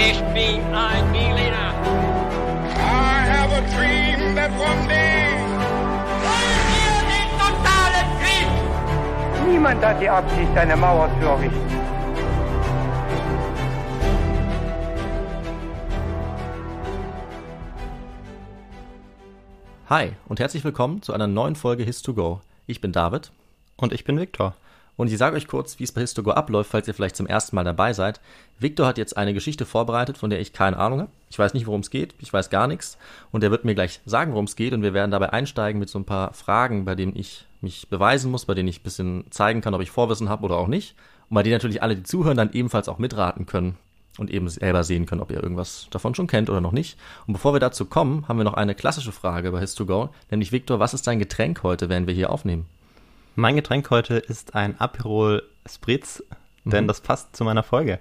Ich bin ein Berliner. I have a dream that one day. Wollen wir den totalen Krieg? Niemand hat die Absicht, eine Mauer zu errichten. Hi und herzlich willkommen zu einer neuen Folge His 2 Go. Ich bin David. Und ich bin Viktor. Und ich sage euch kurz, wie es bei Histogo abläuft, falls ihr vielleicht zum ersten Mal dabei seid. Victor hat jetzt eine Geschichte vorbereitet, von der ich keine Ahnung habe. Ich weiß nicht, worum es geht, ich weiß gar nichts. Und er wird mir gleich sagen, worum es geht. Und wir werden dabei einsteigen mit so ein paar Fragen, bei denen ich mich beweisen muss, bei denen ich ein bisschen zeigen kann, ob ich Vorwissen habe oder auch nicht. Und bei denen natürlich alle, die zuhören, dann ebenfalls auch mitraten können und eben selber sehen können, ob ihr irgendwas davon schon kennt oder noch nicht. Und bevor wir dazu kommen, haben wir noch eine klassische Frage bei His2Go, nämlich Victor, was ist dein Getränk heute, während wir hier aufnehmen? Mein Getränk heute ist ein Aperol Spritz, denn mhm. das passt zu meiner Folge.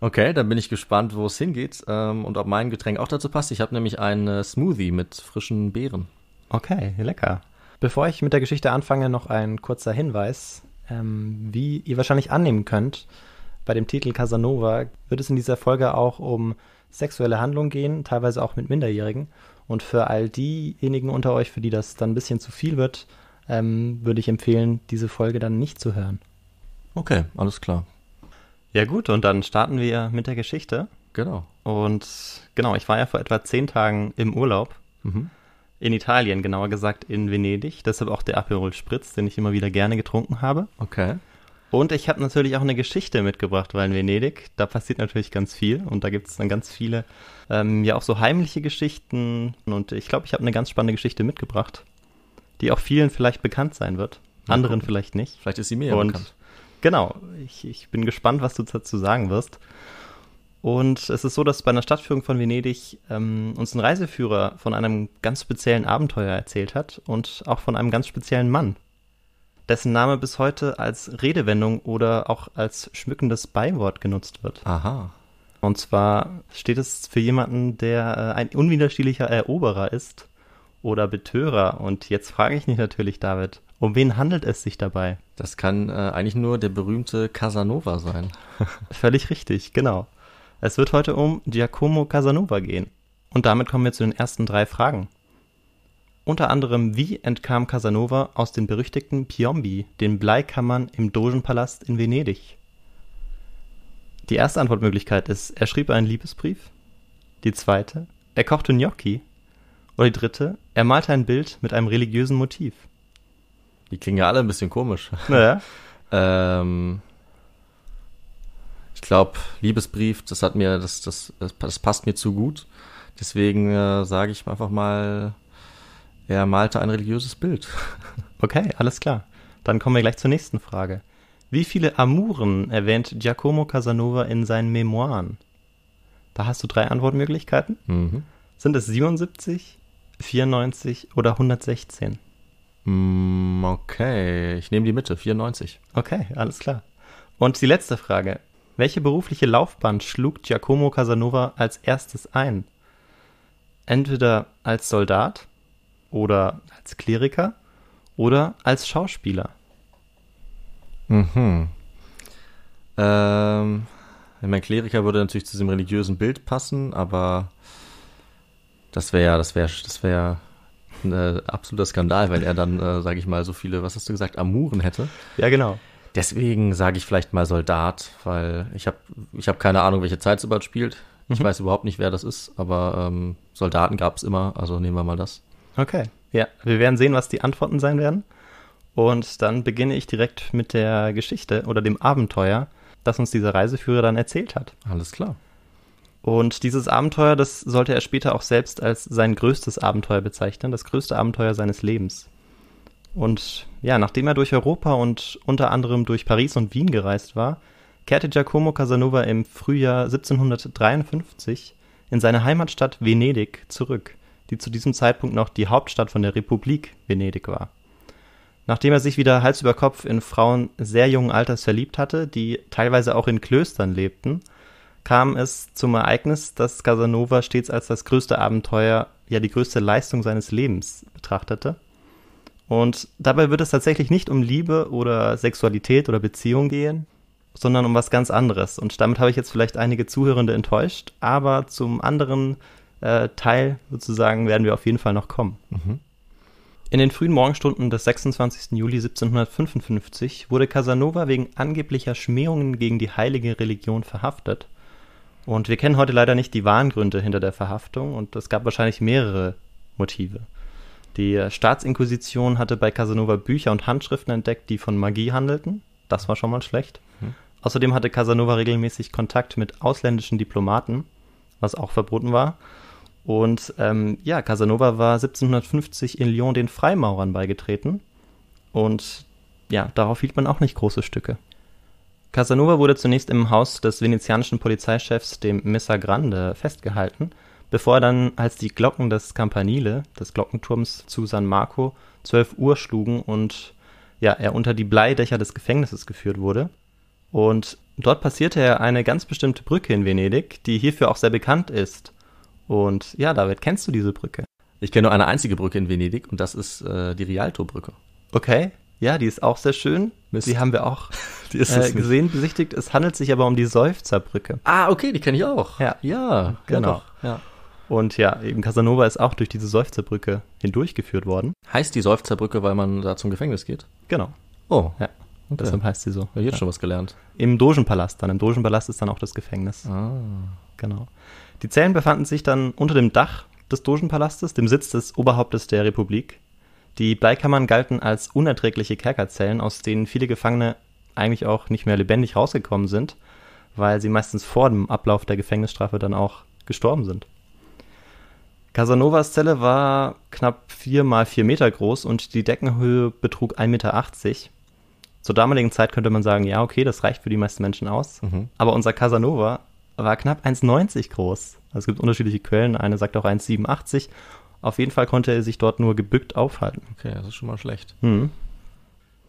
Okay, dann bin ich gespannt, wo es hingeht ähm, und ob mein Getränk auch dazu passt. Ich habe nämlich einen äh, Smoothie mit frischen Beeren. Okay, lecker. Bevor ich mit der Geschichte anfange, noch ein kurzer Hinweis. Ähm, wie ihr wahrscheinlich annehmen könnt, bei dem Titel Casanova wird es in dieser Folge auch um sexuelle Handlungen gehen, teilweise auch mit Minderjährigen. Und für all diejenigen unter euch, für die das dann ein bisschen zu viel wird, ähm, würde ich empfehlen, diese Folge dann nicht zu hören. Okay, alles klar. Ja gut, und dann starten wir mit der Geschichte. Genau. Und genau, ich war ja vor etwa zehn Tagen im Urlaub. Mhm. In Italien, genauer gesagt in Venedig. Deshalb auch der Aperol Spritz, den ich immer wieder gerne getrunken habe. Okay. Und ich habe natürlich auch eine Geschichte mitgebracht, weil in Venedig, da passiert natürlich ganz viel und da gibt es dann ganz viele, ähm, ja auch so heimliche Geschichten und ich glaube, ich habe eine ganz spannende Geschichte mitgebracht die auch vielen vielleicht bekannt sein wird, anderen vielleicht nicht. Vielleicht ist sie mir ja bekannt. Genau, ich, ich bin gespannt, was du dazu sagen wirst. Und es ist so, dass bei einer Stadtführung von Venedig ähm, uns ein Reiseführer von einem ganz speziellen Abenteuer erzählt hat und auch von einem ganz speziellen Mann, dessen Name bis heute als Redewendung oder auch als schmückendes Beiwort genutzt wird. Aha. Und zwar steht es für jemanden, der äh, ein unwiderstehlicher Eroberer ist oder Betörer. Und jetzt frage ich mich natürlich, David, um wen handelt es sich dabei? Das kann äh, eigentlich nur der berühmte Casanova sein. Völlig richtig, genau. Es wird heute um Giacomo Casanova gehen. Und damit kommen wir zu den ersten drei Fragen. Unter anderem, wie entkam Casanova aus den berüchtigten Piombi, den Bleikammern im Dogenpalast in Venedig? Die erste Antwortmöglichkeit ist, er schrieb einen Liebesbrief. Die zweite, er kochte Gnocchi. Oder die dritte, er malte ein Bild mit einem religiösen Motiv. Die klingen ja alle ein bisschen komisch. Naja. ähm, ich glaube, Liebesbrief, das hat mir, das, das, das, passt mir zu gut. Deswegen äh, sage ich einfach mal, er malte ein religiöses Bild. okay, alles klar. Dann kommen wir gleich zur nächsten Frage. Wie viele Amuren erwähnt Giacomo Casanova in seinen Memoiren? Da hast du drei Antwortmöglichkeiten. Mhm. Sind es 77, 94 oder 116? Mm, okay, ich nehme die Mitte, 94. Okay, alles klar. Und die letzte Frage. Welche berufliche Laufbahn schlug Giacomo Casanova als erstes ein? Entweder als Soldat oder als Kleriker oder als Schauspieler. Mhm. Ähm, mein Kleriker würde natürlich zu diesem religiösen Bild passen, aber das wäre ja, das wäre, das wäre ein äh, absoluter Skandal, wenn er dann, äh, sage ich mal, so viele, was hast du gesagt, Amuren hätte. Ja, genau. Deswegen sage ich vielleicht mal Soldat, weil ich habe ich hab keine Ahnung, welche Zeit Zeitsubert spielt. Ich mhm. weiß überhaupt nicht, wer das ist, aber ähm, Soldaten gab es immer, also nehmen wir mal das. Okay, ja, wir werden sehen, was die Antworten sein werden. Und dann beginne ich direkt mit der Geschichte oder dem Abenteuer, das uns dieser Reiseführer dann erzählt hat. Alles klar. Und dieses Abenteuer, das sollte er später auch selbst als sein größtes Abenteuer bezeichnen, das größte Abenteuer seines Lebens. Und ja, nachdem er durch Europa und unter anderem durch Paris und Wien gereist war, kehrte Giacomo Casanova im Frühjahr 1753 in seine Heimatstadt Venedig zurück, die zu diesem Zeitpunkt noch die Hauptstadt von der Republik Venedig war. Nachdem er sich wieder Hals über Kopf in Frauen sehr jungen Alters verliebt hatte, die teilweise auch in Klöstern lebten kam es zum Ereignis, dass Casanova stets als das größte Abenteuer, ja die größte Leistung seines Lebens betrachtete. Und dabei wird es tatsächlich nicht um Liebe oder Sexualität oder Beziehung gehen, sondern um was ganz anderes. Und damit habe ich jetzt vielleicht einige Zuhörende enttäuscht, aber zum anderen äh, Teil sozusagen werden wir auf jeden Fall noch kommen. Mhm. In den frühen Morgenstunden des 26. Juli 1755 wurde Casanova wegen angeblicher Schmähungen gegen die heilige Religion verhaftet und wir kennen heute leider nicht die wahren Gründe hinter der Verhaftung und es gab wahrscheinlich mehrere Motive. Die Staatsinquisition hatte bei Casanova Bücher und Handschriften entdeckt, die von Magie handelten. Das war schon mal schlecht. Mhm. Außerdem hatte Casanova regelmäßig Kontakt mit ausländischen Diplomaten, was auch verboten war. Und ähm, ja, Casanova war 1750 in Lyon den Freimaurern beigetreten. Und ja, darauf hielt man auch nicht große Stücke. Casanova wurde zunächst im Haus des venezianischen Polizeichefs, dem Messa Grande, festgehalten, bevor er dann, als die Glocken des Campanile, des Glockenturms zu San Marco, 12 Uhr schlugen und ja, er unter die Bleidächer des Gefängnisses geführt wurde. Und dort passierte er eine ganz bestimmte Brücke in Venedig, die hierfür auch sehr bekannt ist. Und ja, David, kennst du diese Brücke? Ich kenne nur eine einzige Brücke in Venedig und das ist äh, die Rialto-Brücke. Okay, ja, die ist auch sehr schön. Mist. Die haben wir auch äh, gesehen, besichtigt. Es handelt sich aber um die Seufzerbrücke. Ah, okay, die kenne ich auch. Ja, ja genau. Ja, ja. Und ja, eben Casanova ist auch durch diese Seufzerbrücke hindurchgeführt worden. Heißt die Seufzerbrücke, weil man da zum Gefängnis geht? Genau. Oh, ja. Okay. Deshalb heißt sie so. Ich habe jetzt schon was gelernt. Im Dogenpalast dann. Im Dogenpalast ist dann auch das Gefängnis. Ah. Genau. Die Zellen befanden sich dann unter dem Dach des Dogenpalastes, dem Sitz des Oberhauptes der Republik. Die Bleikammern galten als unerträgliche Kerkerzellen, aus denen viele Gefangene eigentlich auch nicht mehr lebendig rausgekommen sind, weil sie meistens vor dem Ablauf der Gefängnisstrafe dann auch gestorben sind. Casanovas Zelle war knapp 4 mal 4 Meter groß und die Deckenhöhe betrug 1,80 Meter. Zur damaligen Zeit könnte man sagen, ja, okay, das reicht für die meisten Menschen aus. Mhm. Aber unser Casanova war knapp 1,90 groß. Also es gibt unterschiedliche Quellen. Eine sagt auch 1,87 auf jeden Fall konnte er sich dort nur gebückt aufhalten. Okay, das ist schon mal schlecht. Mhm.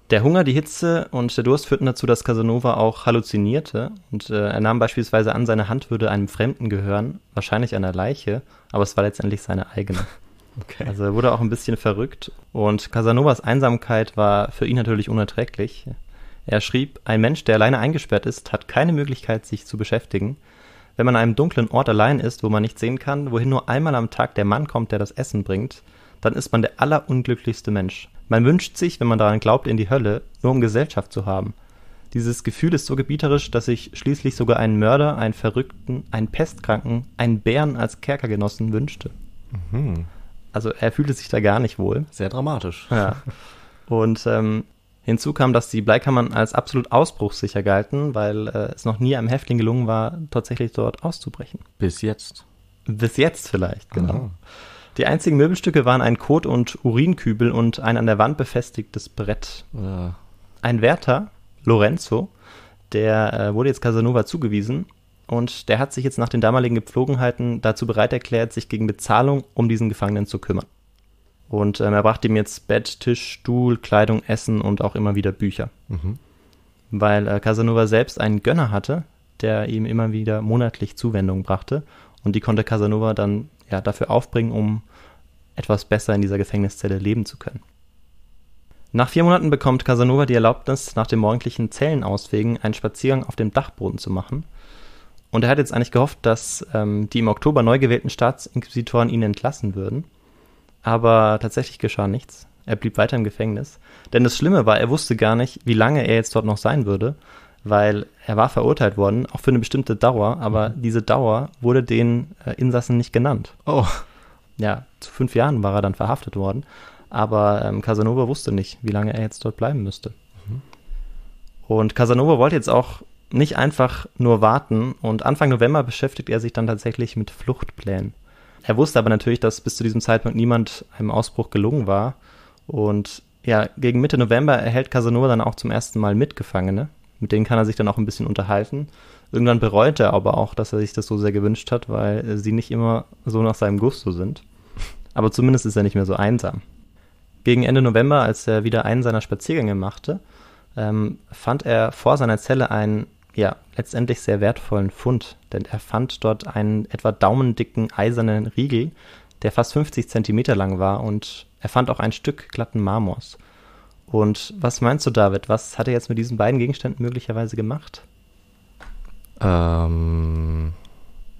Der Hunger, die Hitze und der Durst führten dazu, dass Casanova auch halluzinierte und äh, er nahm beispielsweise an, seine Hand würde einem Fremden gehören, wahrscheinlich einer Leiche, aber es war letztendlich seine eigene. Okay. Also er wurde auch ein bisschen verrückt und Casanovas Einsamkeit war für ihn natürlich unerträglich. Er schrieb, ein Mensch, der alleine eingesperrt ist, hat keine Möglichkeit, sich zu beschäftigen, wenn man an einem dunklen Ort allein ist, wo man nichts sehen kann, wohin nur einmal am Tag der Mann kommt, der das Essen bringt, dann ist man der allerunglücklichste Mensch. Man wünscht sich, wenn man daran glaubt, in die Hölle, nur um Gesellschaft zu haben. Dieses Gefühl ist so gebieterisch, dass ich schließlich sogar einen Mörder, einen Verrückten, einen Pestkranken, einen Bären als Kerkergenossen wünschte. Mhm. Also er fühlte sich da gar nicht wohl. Sehr dramatisch. Ja. Und ähm, Hinzu kam, dass die Bleikammern als absolut ausbruchssicher galten, weil äh, es noch nie einem Häftling gelungen war, tatsächlich dort auszubrechen. Bis jetzt. Bis jetzt vielleicht, genau. Aha. Die einzigen Möbelstücke waren ein Kot- und Urinkübel und ein an der Wand befestigtes Brett. Ja. Äh. Ein Wärter, Lorenzo, der äh, wurde jetzt Casanova zugewiesen und der hat sich jetzt nach den damaligen Gepflogenheiten dazu bereit erklärt, sich gegen Bezahlung um diesen Gefangenen zu kümmern. Und ähm, er brachte ihm jetzt Bett, Tisch, Stuhl, Kleidung, Essen und auch immer wieder Bücher. Mhm. Weil äh, Casanova selbst einen Gönner hatte, der ihm immer wieder monatlich Zuwendungen brachte. Und die konnte Casanova dann ja, dafür aufbringen, um etwas besser in dieser Gefängniszelle leben zu können. Nach vier Monaten bekommt Casanova die Erlaubnis, nach dem morgendlichen Zellenausfegen einen Spaziergang auf dem Dachboden zu machen. Und er hat jetzt eigentlich gehofft, dass ähm, die im Oktober neu gewählten Staatsinquisitoren ihn entlassen würden aber tatsächlich geschah nichts. Er blieb weiter im Gefängnis. Denn das Schlimme war, er wusste gar nicht, wie lange er jetzt dort noch sein würde, weil er war verurteilt worden, auch für eine bestimmte Dauer, aber mhm. diese Dauer wurde den äh, Insassen nicht genannt. Oh. Ja, zu fünf Jahren war er dann verhaftet worden, aber ähm, Casanova wusste nicht, wie lange er jetzt dort bleiben müsste. Mhm. Und Casanova wollte jetzt auch nicht einfach nur warten und Anfang November beschäftigt er sich dann tatsächlich mit Fluchtplänen. Er wusste aber natürlich, dass bis zu diesem Zeitpunkt niemand einem Ausbruch gelungen war. Und ja, gegen Mitte November erhält Casanova dann auch zum ersten Mal Mitgefangene. Mit denen kann er sich dann auch ein bisschen unterhalten. Irgendwann bereut er aber auch, dass er sich das so sehr gewünscht hat, weil äh, sie nicht immer so nach seinem Gusto sind. Aber zumindest ist er nicht mehr so einsam. Gegen Ende November, als er wieder einen seiner Spaziergänge machte, ähm, fand er vor seiner Zelle einen ja, letztendlich sehr wertvollen Fund, denn er fand dort einen etwa daumendicken eisernen Riegel, der fast 50 Zentimeter lang war und er fand auch ein Stück glatten Marmors. Und was meinst du, David? Was hat er jetzt mit diesen beiden Gegenständen möglicherweise gemacht? Ähm,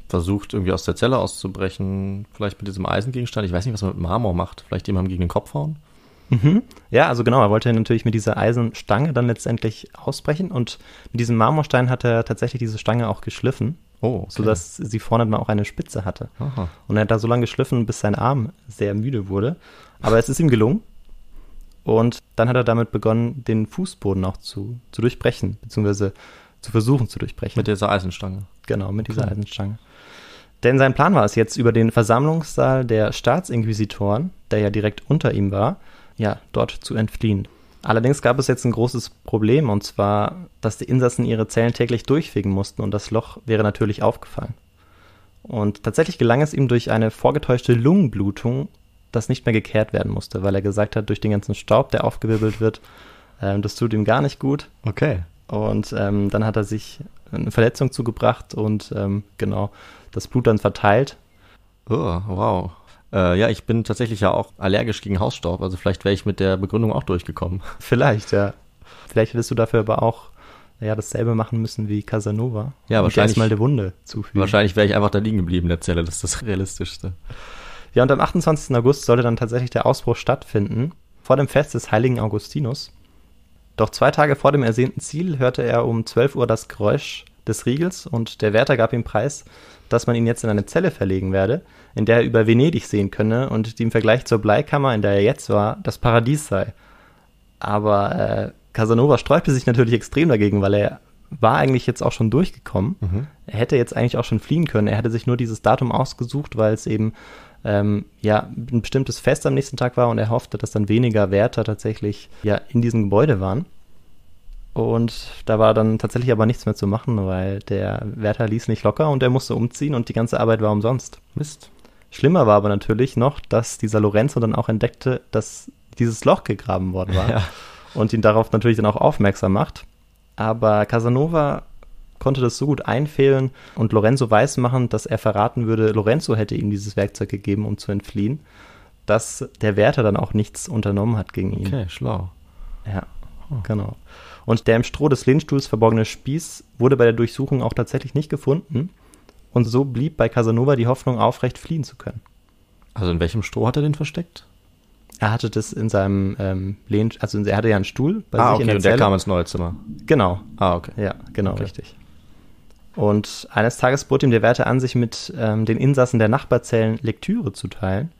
versucht irgendwie aus der Zelle auszubrechen, vielleicht mit diesem Eisengegenstand. Ich weiß nicht, was man mit Marmor macht. Vielleicht jemandem gegen den Kopf hauen? Mhm. Ja, also genau, er wollte natürlich mit dieser Eisenstange dann letztendlich ausbrechen und mit diesem Marmorstein hat er tatsächlich diese Stange auch geschliffen. Oh, okay. sodass sie vorne dann auch eine Spitze hatte. Aha. Und er hat da so lange geschliffen, bis sein Arm sehr müde wurde. Aber es ist ihm gelungen. Und dann hat er damit begonnen, den Fußboden auch zu, zu durchbrechen, beziehungsweise zu versuchen zu durchbrechen. Mit dieser Eisenstange. Genau, mit dieser okay. Eisenstange. Denn sein Plan war es jetzt, über den Versammlungssaal der Staatsinquisitoren, der ja direkt unter ihm war, ja, dort zu entfliehen. Allerdings gab es jetzt ein großes Problem, und zwar, dass die Insassen ihre Zellen täglich durchfegen mussten und das Loch wäre natürlich aufgefallen. Und tatsächlich gelang es ihm durch eine vorgetäuschte Lungenblutung, dass nicht mehr gekehrt werden musste, weil er gesagt hat, durch den ganzen Staub, der aufgewirbelt wird, äh, das tut ihm gar nicht gut. Okay. Und ähm, dann hat er sich eine Verletzung zugebracht und ähm, genau das Blut dann verteilt. Oh, wow. Äh, ja, ich bin tatsächlich ja auch allergisch gegen Hausstaub, also vielleicht wäre ich mit der Begründung auch durchgekommen. Vielleicht, ja. Vielleicht hättest du dafür aber auch ja, dasselbe machen müssen wie Casanova. Ja, wahrscheinlich. mal eine Wunde zufügen. Wahrscheinlich wäre ich einfach da liegen geblieben in der Zelle, das ist das Realistischste. Ja, und am 28. August sollte dann tatsächlich der Ausbruch stattfinden, vor dem Fest des heiligen Augustinus. Doch zwei Tage vor dem ersehnten Ziel hörte er um 12 Uhr das Geräusch des Riegels und der Wärter gab ihm preis, dass man ihn jetzt in eine Zelle verlegen werde in der er über Venedig sehen könne und die im Vergleich zur Bleikammer, in der er jetzt war, das Paradies sei. Aber äh, Casanova sträubte sich natürlich extrem dagegen, weil er war eigentlich jetzt auch schon durchgekommen. Mhm. Er hätte jetzt eigentlich auch schon fliehen können. Er hatte sich nur dieses Datum ausgesucht, weil es eben ähm, ja ein bestimmtes Fest am nächsten Tag war und er hoffte, dass dann weniger Wärter tatsächlich ja in diesem Gebäude waren. Und da war dann tatsächlich aber nichts mehr zu machen, weil der Wärter ließ nicht locker und er musste umziehen und die ganze Arbeit war umsonst. Mist. Schlimmer war aber natürlich noch, dass dieser Lorenzo dann auch entdeckte, dass dieses Loch gegraben worden war ja. und ihn darauf natürlich dann auch aufmerksam macht. Aber Casanova konnte das so gut einfehlen und Lorenzo weismachen, dass er verraten würde, Lorenzo hätte ihm dieses Werkzeug gegeben, um zu entfliehen, dass der Wärter dann auch nichts unternommen hat gegen ihn. Okay, schlau. Ja, oh. genau. Und der im Stroh des Lehnstuhls verborgene Spieß wurde bei der Durchsuchung auch tatsächlich nicht gefunden. Und so blieb bei Casanova die Hoffnung aufrecht, fliehen zu können. Also in welchem Stroh hat er den versteckt? Er hatte das in seinem ähm, Lehn, also er hatte ja einen Stuhl bei ah, sich okay, in der und Zelle. der kam ins neue Zimmer. Genau. Ah, okay. Ja, genau, okay. richtig. Und eines Tages bot ihm der Wärter an, sich mit ähm, den Insassen der Nachbarzellen Lektüre zu teilen,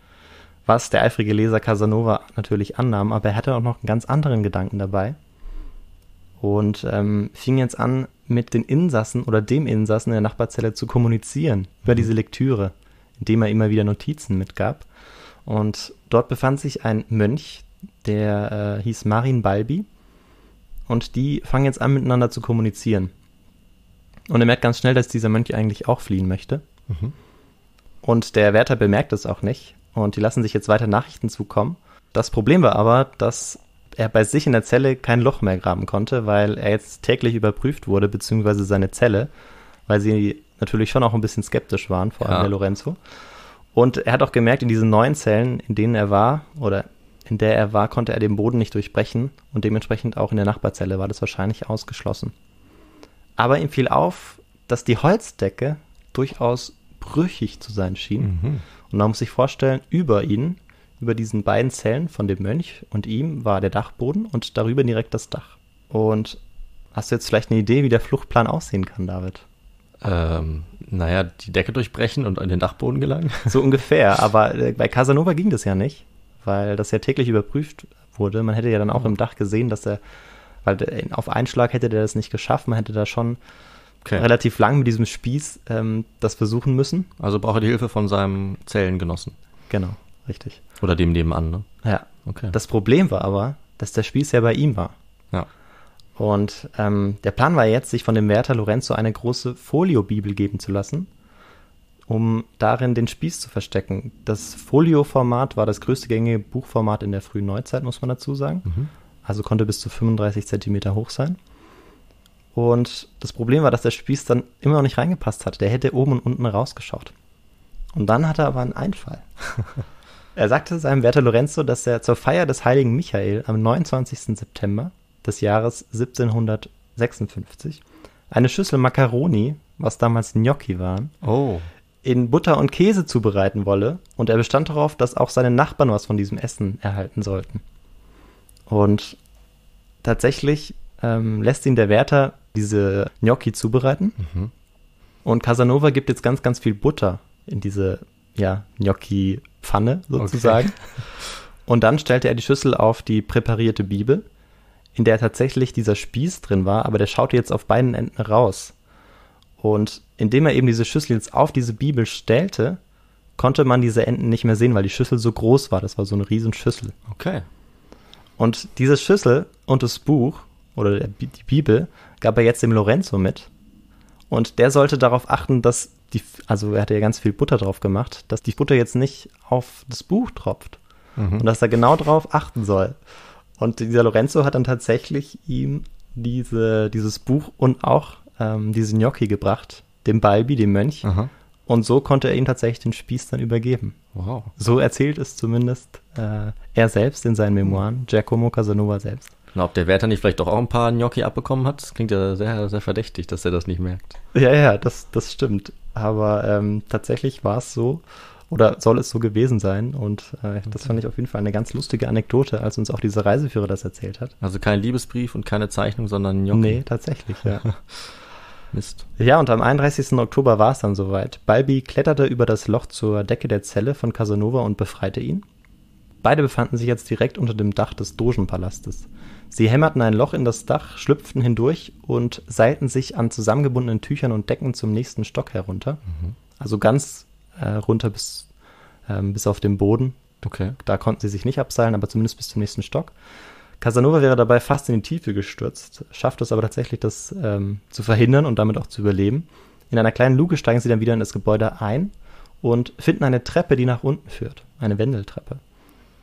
was der eifrige Leser Casanova natürlich annahm, aber er hatte auch noch einen ganz anderen Gedanken dabei und ähm, fing jetzt an, mit den Insassen oder dem Insassen in der Nachbarzelle zu kommunizieren über diese Lektüre, indem er immer wieder Notizen mitgab. Und dort befand sich ein Mönch, der äh, hieß Marin Balbi. Und die fangen jetzt an, miteinander zu kommunizieren. Und er merkt ganz schnell, dass dieser Mönch eigentlich auch fliehen möchte. Mhm. Und der Wärter bemerkt es auch nicht. Und die lassen sich jetzt weiter Nachrichten zukommen. Das Problem war aber, dass er bei sich in der Zelle kein Loch mehr graben konnte, weil er jetzt täglich überprüft wurde, beziehungsweise seine Zelle, weil sie natürlich schon auch ein bisschen skeptisch waren, vor allem ja. der Lorenzo. Und er hat auch gemerkt, in diesen neuen Zellen, in denen er war oder in der er war, konnte er den Boden nicht durchbrechen und dementsprechend auch in der Nachbarzelle war das wahrscheinlich ausgeschlossen. Aber ihm fiel auf, dass die Holzdecke durchaus brüchig zu sein schien. Mhm. Und man muss sich vorstellen, über ihn über diesen beiden Zellen von dem Mönch und ihm war der Dachboden und darüber direkt das Dach. Und hast du jetzt vielleicht eine Idee, wie der Fluchtplan aussehen kann, David? Ähm, naja, die Decke durchbrechen und an den Dachboden gelangen. So ungefähr, aber äh, bei Casanova ging das ja nicht, weil das ja täglich überprüft wurde. Man hätte ja dann auch im Dach gesehen, dass er, weil äh, auf Einschlag hätte der das nicht geschafft, man hätte da schon okay. relativ lang mit diesem Spieß ähm, das versuchen müssen. Also braucht er die Hilfe von seinem Zellengenossen. Genau richtig. Oder dem nebenan, ne? Ja. Okay. Das Problem war aber, dass der Spieß ja bei ihm war. Ja. Und ähm, der Plan war jetzt, sich von dem Wärter Lorenzo eine große Folio-Bibel geben zu lassen, um darin den Spieß zu verstecken. Das Folio-Format war das größte gängige Buchformat in der frühen Neuzeit, muss man dazu sagen. Mhm. Also konnte bis zu 35 Zentimeter hoch sein. Und das Problem war, dass der Spieß dann immer noch nicht reingepasst hat. Der hätte oben und unten rausgeschaut. Und dann hatte er aber einen Einfall. Er sagte seinem Wärter Lorenzo, dass er zur Feier des heiligen Michael am 29. September des Jahres 1756 eine Schüssel Makkaroni, was damals Gnocchi waren, oh. in Butter und Käse zubereiten wolle und er bestand darauf, dass auch seine Nachbarn was von diesem Essen erhalten sollten. Und tatsächlich ähm, lässt ihn der Wärter diese Gnocchi zubereiten mhm. und Casanova gibt jetzt ganz, ganz viel Butter in diese ja, Gnocchi-Pfanne sozusagen. Okay. Und dann stellte er die Schüssel auf die präparierte Bibel, in der tatsächlich dieser Spieß drin war, aber der schaute jetzt auf beiden Enden raus. Und indem er eben diese Schüssel jetzt auf diese Bibel stellte, konnte man diese Enden nicht mehr sehen, weil die Schüssel so groß war. Das war so eine riesen Schüssel. Okay. Und diese Schüssel und das Buch oder die Bibel gab er jetzt dem Lorenzo mit. Und der sollte darauf achten, dass die, also er hatte ja ganz viel Butter drauf gemacht, dass die Butter jetzt nicht auf das Buch tropft mhm. und dass er genau drauf achten soll. Und dieser Lorenzo hat dann tatsächlich ihm diese, dieses Buch und auch ähm, diese Gnocchi gebracht, dem Balbi, dem Mönch. Aha. Und so konnte er ihm tatsächlich den Spieß dann übergeben. Wow. So erzählt es zumindest äh, er selbst in seinen Memoiren, Giacomo Casanova selbst. Na, ob der Wärter nicht vielleicht doch auch ein paar Gnocchi abbekommen hat, das klingt ja sehr, sehr verdächtig, dass er das nicht merkt. Ja, ja, das, das stimmt. Aber ähm, tatsächlich war es so oder soll es so gewesen sein. Und äh, das fand ich auf jeden Fall eine ganz lustige Anekdote, als uns auch dieser Reiseführer das erzählt hat. Also kein Liebesbrief und keine Zeichnung, sondern Gnocchi. Nee, tatsächlich, ja. Mist. Ja, und am 31. Oktober war es dann soweit. Balbi kletterte über das Loch zur Decke der Zelle von Casanova und befreite ihn. Beide befanden sich jetzt direkt unter dem Dach des Dogenpalastes. Sie hämmerten ein Loch in das Dach, schlüpften hindurch und seilten sich an zusammengebundenen Tüchern und Decken zum nächsten Stock herunter. Mhm. Also ganz äh, runter bis, äh, bis auf den Boden. Okay. Da konnten sie sich nicht abseilen, aber zumindest bis zum nächsten Stock. Casanova wäre dabei fast in die Tiefe gestürzt, schafft es aber tatsächlich, das ähm, zu verhindern und damit auch zu überleben. In einer kleinen Luke steigen sie dann wieder in das Gebäude ein und finden eine Treppe, die nach unten führt. Eine Wendeltreppe.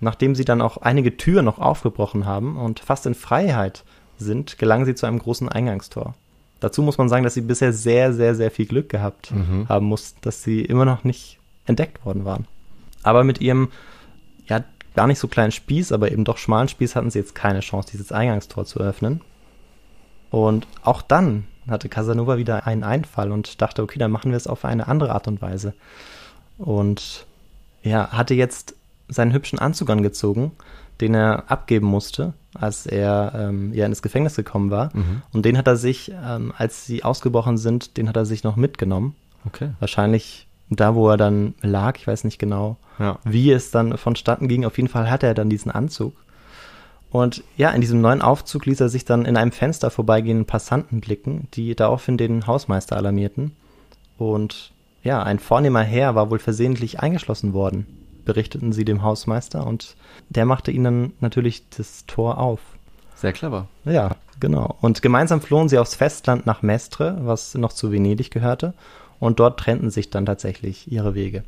Nachdem sie dann auch einige Türen noch aufgebrochen haben und fast in Freiheit sind, gelangen sie zu einem großen Eingangstor. Dazu muss man sagen, dass sie bisher sehr, sehr, sehr viel Glück gehabt mhm. haben mussten, dass sie immer noch nicht entdeckt worden waren. Aber mit ihrem, ja, gar nicht so kleinen Spieß, aber eben doch schmalen Spieß hatten sie jetzt keine Chance, dieses Eingangstor zu öffnen. Und auch dann hatte Casanova wieder einen Einfall und dachte, okay, dann machen wir es auf eine andere Art und Weise. Und ja, hatte jetzt seinen hübschen Anzug angezogen, den er abgeben musste, als er ähm, ja ins Gefängnis gekommen war. Mhm. Und den hat er sich, ähm, als sie ausgebrochen sind, den hat er sich noch mitgenommen. Okay. Wahrscheinlich da, wo er dann lag, ich weiß nicht genau, ja. wie es dann vonstatten ging. Auf jeden Fall hatte er dann diesen Anzug. Und ja, in diesem neuen Aufzug ließ er sich dann in einem Fenster vorbeigehenden Passanten blicken, die daraufhin den Hausmeister alarmierten. Und ja, ein vornehmer Herr war wohl versehentlich eingeschlossen worden berichteten sie dem Hausmeister und der machte ihnen natürlich das Tor auf. Sehr clever. Ja, genau. Und gemeinsam flohen sie aufs Festland nach Mestre, was noch zu Venedig gehörte, und dort trennten sich dann tatsächlich ihre Wege.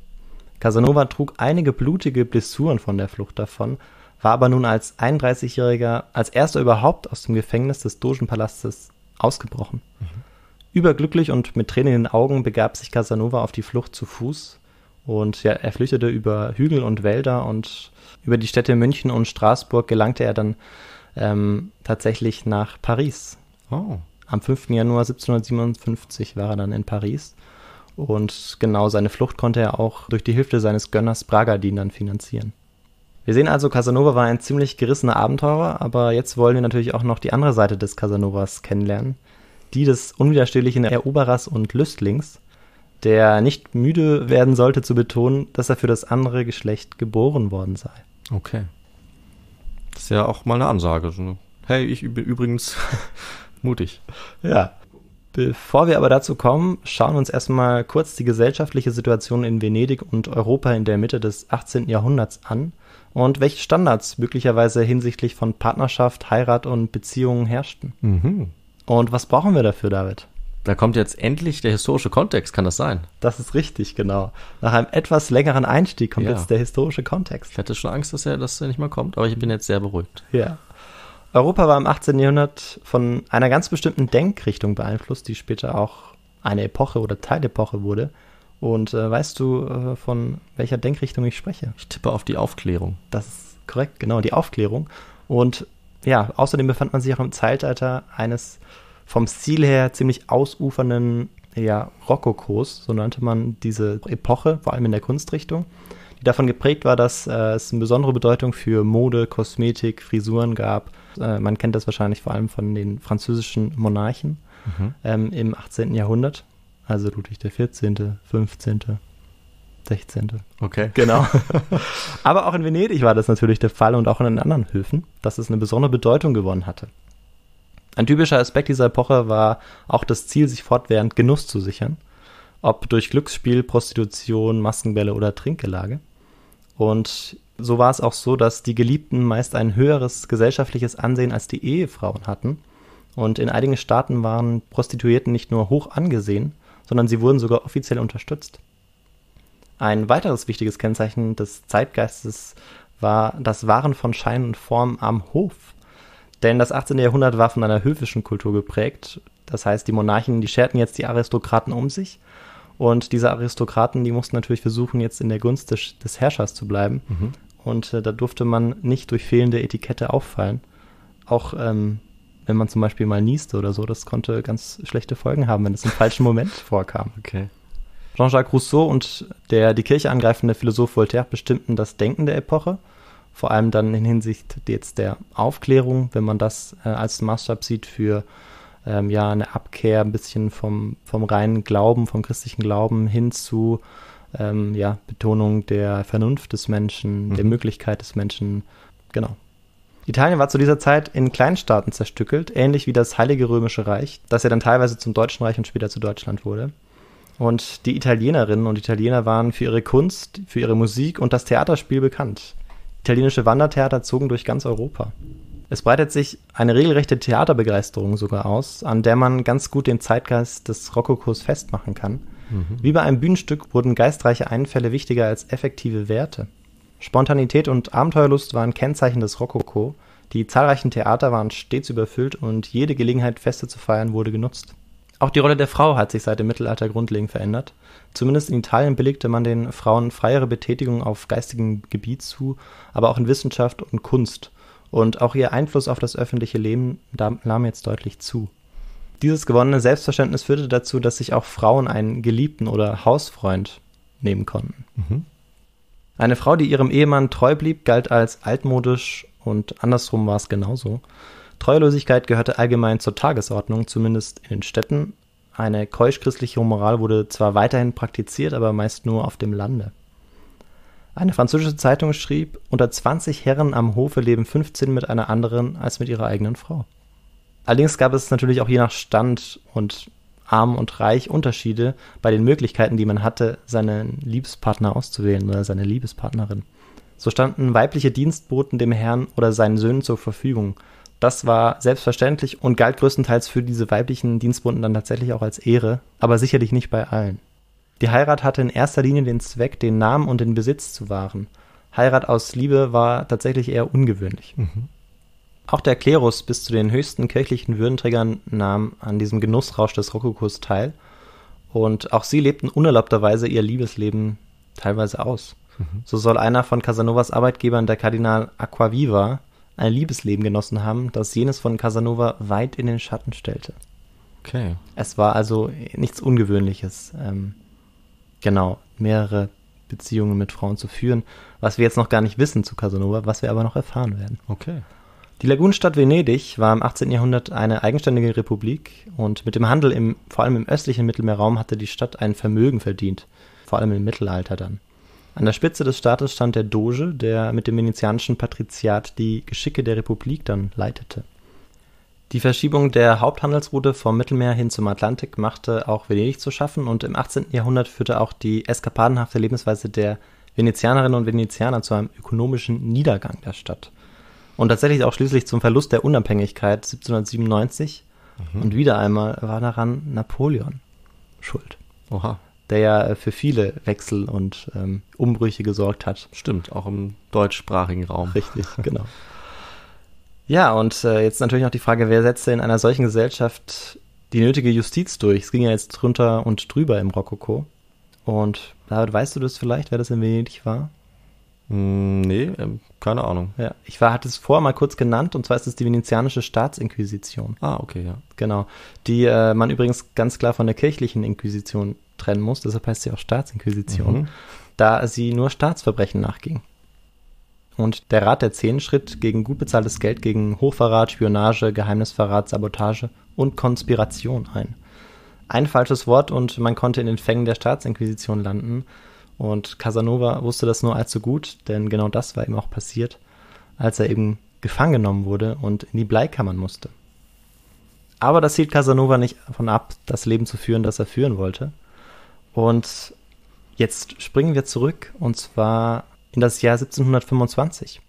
Casanova trug einige blutige Blessuren von der Flucht davon, war aber nun als 31-Jähriger als erster überhaupt aus dem Gefängnis des Dogenpalastes ausgebrochen. Mhm. Überglücklich und mit Tränen in den Augen begab sich Casanova auf die Flucht zu Fuß, und ja, er flüchtete über Hügel und Wälder und über die Städte München und Straßburg gelangte er dann ähm, tatsächlich nach Paris. Oh. Am 5. Januar 1757 war er dann in Paris. Und genau seine Flucht konnte er auch durch die Hilfe seines Gönners Bragadin dann finanzieren. Wir sehen also, Casanova war ein ziemlich gerissener Abenteurer, aber jetzt wollen wir natürlich auch noch die andere Seite des Casanovas kennenlernen, die des unwiderstehlichen Eroberers und Lüstlings der nicht müde werden sollte zu betonen, dass er für das andere Geschlecht geboren worden sei. Okay. Das ist ja auch mal eine Ansage. Hey, ich bin übrigens mutig. Ja. Bevor wir aber dazu kommen, schauen wir uns erstmal kurz die gesellschaftliche Situation in Venedig und Europa in der Mitte des 18. Jahrhunderts an und welche Standards möglicherweise hinsichtlich von Partnerschaft, Heirat und Beziehungen herrschten. Mhm. Und was brauchen wir dafür, David? Da kommt jetzt endlich der historische Kontext, kann das sein? Das ist richtig, genau. Nach einem etwas längeren Einstieg kommt ja. jetzt der historische Kontext. Ich hatte schon Angst, dass er, dass er nicht mal kommt, aber ich bin jetzt sehr beruhigt. Ja. Europa war im 18. Jahrhundert von einer ganz bestimmten Denkrichtung beeinflusst, die später auch eine Epoche oder Teilepoche wurde. Und äh, weißt du, äh, von welcher Denkrichtung ich spreche? Ich tippe auf die Aufklärung. Das ist korrekt, genau, die Aufklärung. Und ja, außerdem befand man sich auch im Zeitalter eines äh, vom Stil her ziemlich ausufernden ja, Rokokos, so nannte man diese Epoche, vor allem in der Kunstrichtung, die davon geprägt war, dass äh, es eine besondere Bedeutung für Mode, Kosmetik, Frisuren gab. Äh, man kennt das wahrscheinlich vor allem von den französischen Monarchen mhm. ähm, im 18. Jahrhundert, also Ludwig XIV., 15., 16. Okay. Genau. Aber auch in Venedig war das natürlich der Fall und auch in den anderen Höfen, dass es eine besondere Bedeutung gewonnen hatte. Ein typischer Aspekt dieser Epoche war auch das Ziel, sich fortwährend Genuss zu sichern, ob durch Glücksspiel, Prostitution, Maskenbälle oder Trinkgelage. Und so war es auch so, dass die Geliebten meist ein höheres gesellschaftliches Ansehen als die Ehefrauen hatten. Und in einigen Staaten waren Prostituierten nicht nur hoch angesehen, sondern sie wurden sogar offiziell unterstützt. Ein weiteres wichtiges Kennzeichen des Zeitgeistes war das Wahren von Schein und Form am Hof denn das 18. Jahrhundert war von einer höfischen Kultur geprägt. Das heißt, die Monarchen, die scherten jetzt die Aristokraten um sich. Und diese Aristokraten, die mussten natürlich versuchen, jetzt in der Gunst des, des Herrschers zu bleiben. Mhm. Und äh, da durfte man nicht durch fehlende Etikette auffallen. Auch ähm, wenn man zum Beispiel mal nieste oder so, das konnte ganz schlechte Folgen haben, wenn es im falschen Moment vorkam. Okay. Jean-Jacques Rousseau und der die Kirche angreifende Philosoph Voltaire bestimmten das Denken der Epoche vor allem dann in Hinsicht jetzt der Aufklärung, wenn man das äh, als Maßstab sieht für ähm, ja eine Abkehr ein bisschen vom, vom reinen Glauben, vom christlichen Glauben hin zu ähm, ja, Betonung der Vernunft des Menschen, mhm. der Möglichkeit des Menschen, genau. Italien war zu dieser Zeit in Kleinstaaten zerstückelt, ähnlich wie das Heilige Römische Reich, das ja dann teilweise zum Deutschen Reich und später zu Deutschland wurde. Und die Italienerinnen und Italiener waren für ihre Kunst, für ihre Musik und das Theaterspiel bekannt. Italienische Wandertheater zogen durch ganz Europa. Es breitet sich eine regelrechte Theaterbegeisterung sogar aus, an der man ganz gut den Zeitgeist des Rokokos festmachen kann. Mhm. Wie bei einem Bühnenstück wurden geistreiche Einfälle wichtiger als effektive Werte. Spontanität und Abenteuerlust waren Kennzeichen des Rokoko. Die zahlreichen Theater waren stets überfüllt und jede Gelegenheit, Feste zu feiern, wurde genutzt. Auch die Rolle der Frau hat sich seit dem Mittelalter grundlegend verändert. Zumindest in Italien billigte man den Frauen freiere Betätigung auf geistigem Gebiet zu, aber auch in Wissenschaft und Kunst. Und auch ihr Einfluss auf das öffentliche Leben nahm jetzt deutlich zu. Dieses gewonnene Selbstverständnis führte dazu, dass sich auch Frauen einen Geliebten oder Hausfreund nehmen konnten. Mhm. Eine Frau, die ihrem Ehemann treu blieb, galt als altmodisch und andersrum war es genauso. Treulosigkeit gehörte allgemein zur Tagesordnung, zumindest in den Städten. Eine keusch-christliche Moral wurde zwar weiterhin praktiziert, aber meist nur auf dem Lande. Eine französische Zeitung schrieb, unter 20 Herren am Hofe leben 15 mit einer anderen als mit ihrer eigenen Frau. Allerdings gab es natürlich auch je nach Stand und arm und reich Unterschiede bei den Möglichkeiten, die man hatte, seinen Liebespartner auszuwählen oder seine Liebespartnerin. So standen weibliche Dienstboten dem Herrn oder seinen Söhnen zur Verfügung, das war selbstverständlich und galt größtenteils für diese weiblichen Dienstbunden dann tatsächlich auch als Ehre, aber sicherlich nicht bei allen. Die Heirat hatte in erster Linie den Zweck, den Namen und den Besitz zu wahren. Heirat aus Liebe war tatsächlich eher ungewöhnlich. Mhm. Auch der Klerus bis zu den höchsten kirchlichen Würdenträgern nahm an diesem Genussrausch des Rokokos teil und auch sie lebten unerlaubterweise ihr Liebesleben teilweise aus. Mhm. So soll einer von Casanovas Arbeitgebern, der Kardinal Acquaviva, ein Liebesleben genossen haben, das jenes von Casanova weit in den Schatten stellte. Okay. Es war also nichts Ungewöhnliches, ähm, genau, mehrere Beziehungen mit Frauen zu führen, was wir jetzt noch gar nicht wissen zu Casanova, was wir aber noch erfahren werden. Okay. Die Lagunenstadt Venedig war im 18. Jahrhundert eine eigenständige Republik und mit dem Handel im, vor allem im östlichen Mittelmeerraum hatte die Stadt ein Vermögen verdient, vor allem im Mittelalter dann. An der Spitze des Staates stand der Doge, der mit dem venezianischen Patriziat die Geschicke der Republik dann leitete. Die Verschiebung der Haupthandelsroute vom Mittelmeer hin zum Atlantik machte auch Venedig zu schaffen und im 18. Jahrhundert führte auch die eskapadenhafte Lebensweise der Venezianerinnen und Venezianer zu einem ökonomischen Niedergang der Stadt. Und tatsächlich auch schließlich zum Verlust der Unabhängigkeit 1797. Mhm. Und wieder einmal war daran Napoleon schuld. Oha der ja äh, für viele Wechsel und ähm, Umbrüche gesorgt hat. Stimmt, auch im deutschsprachigen Raum. Richtig, genau. ja, und äh, jetzt natürlich noch die Frage, wer setzt in einer solchen Gesellschaft die nötige Justiz durch? Es ging ja jetzt drunter und drüber im Rokoko. Und David, weißt du das vielleicht, wer das in Venedig war? Hm, nee, ähm, keine Ahnung. Ja, ich war, hatte es vorher mal kurz genannt, und zwar ist es die venezianische Staatsinquisition. Ah, okay, ja. Genau. Die äh, man übrigens ganz klar von der kirchlichen Inquisition trennen muss, deshalb heißt sie auch Staatsinquisition, mhm. da sie nur Staatsverbrechen nachging. Und der Rat der Zehn schritt gegen gut bezahltes Geld, gegen Hochverrat, Spionage, Geheimnisverrat, Sabotage und Konspiration ein. Ein falsches Wort und man konnte in den Fängen der Staatsinquisition landen. Und Casanova wusste das nur allzu gut, denn genau das war ihm auch passiert, als er eben gefangen genommen wurde und in die Bleikammern musste. Aber das hielt Casanova nicht davon ab, das Leben zu führen, das er führen wollte. Und jetzt springen wir zurück und zwar in das Jahr 1725.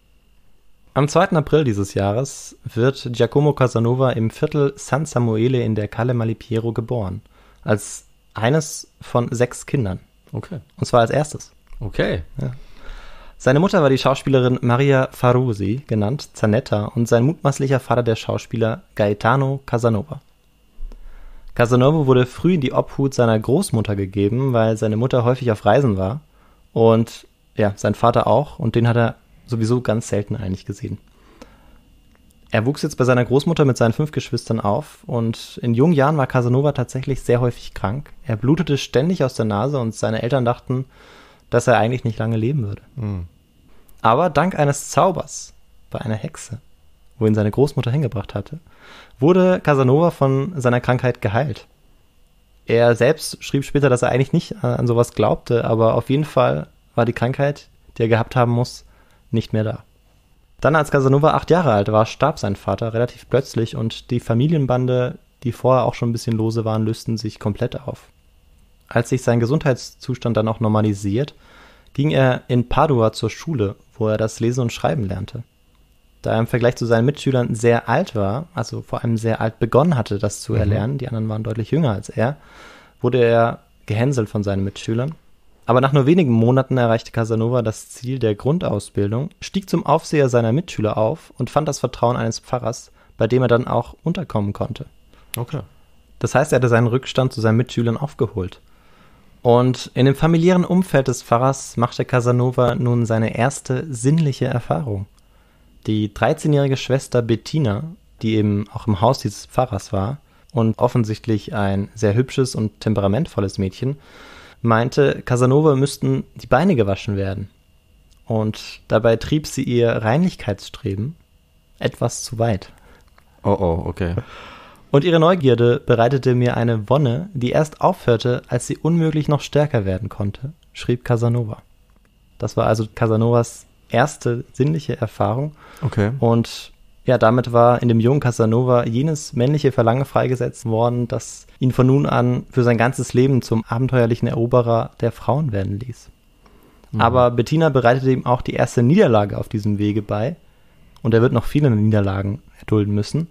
Am 2. April dieses Jahres wird Giacomo Casanova im Viertel San Samuele in der Calle Malipiero geboren. Als eines von sechs Kindern. Okay. Und zwar als erstes. Okay. Ja. Seine Mutter war die Schauspielerin Maria Farusi, genannt Zanetta, und sein mutmaßlicher Vater der Schauspieler Gaetano Casanova. Casanova wurde früh in die Obhut seiner Großmutter gegeben, weil seine Mutter häufig auf Reisen war und ja, sein Vater auch und den hat er sowieso ganz selten eigentlich gesehen. Er wuchs jetzt bei seiner Großmutter mit seinen fünf Geschwistern auf und in jungen Jahren war Casanova tatsächlich sehr häufig krank. Er blutete ständig aus der Nase und seine Eltern dachten, dass er eigentlich nicht lange leben würde. Mhm. Aber dank eines Zaubers bei einer Hexe, wo ihn seine Großmutter hingebracht hatte, wurde Casanova von seiner Krankheit geheilt. Er selbst schrieb später, dass er eigentlich nicht an, sowas glaubte, aber auf jeden Fall war die Krankheit, die er gehabt haben muss, nicht mehr da. Dann, als Casanova acht Jahre alt war, starb sein Vater relativ plötzlich und die Familienbande, die vorher auch schon ein bisschen lose waren, lösten sich komplett auf. Als sich sein Gesundheitszustand dann auch normalisiert, ging er in Padua zur Schule, wo er das Lesen und Schreiben lernte da er im Vergleich zu seinen Mitschülern sehr alt war, also vor allem sehr alt begonnen hatte, das zu mhm. erlernen, die anderen waren deutlich jünger als er, wurde er gehänselt von seinen Mitschülern. Aber nach nur wenigen Monaten erreichte Casanova das Ziel der Grundausbildung, stieg zum Aufseher seiner Mitschüler auf und fand das Vertrauen eines Pfarrers, bei dem er dann auch unterkommen konnte. Okay. Das heißt, er hatte seinen Rückstand zu seinen Mitschülern aufgeholt. Und in dem familiären Umfeld des Pfarrers machte Casanova nun seine erste sinnliche Erfahrung. Die 13-jährige Schwester Bettina, die eben auch im Haus dieses Pfarrers war und offensichtlich ein sehr hübsches und temperamentvolles Mädchen, meinte, Casanova müssten die Beine gewaschen werden. Und dabei trieb sie ihr Reinlichkeitsstreben etwas zu weit. Oh oh, okay. Und ihre Neugierde bereitete mir eine Wonne, die erst aufhörte, als sie unmöglich noch stärker werden konnte, schrieb Casanova. Das war also Casanovas erste sinnliche Erfahrung. Okay. Und ja, damit war in dem jungen Casanova jenes männliche Verlangen freigesetzt worden, das ihn von nun an für sein ganzes Leben zum abenteuerlichen Eroberer der Frauen werden ließ. Mhm. Aber Bettina bereitete ihm auch die erste Niederlage auf diesem Wege bei. Und er wird noch viele Niederlagen erdulden müssen,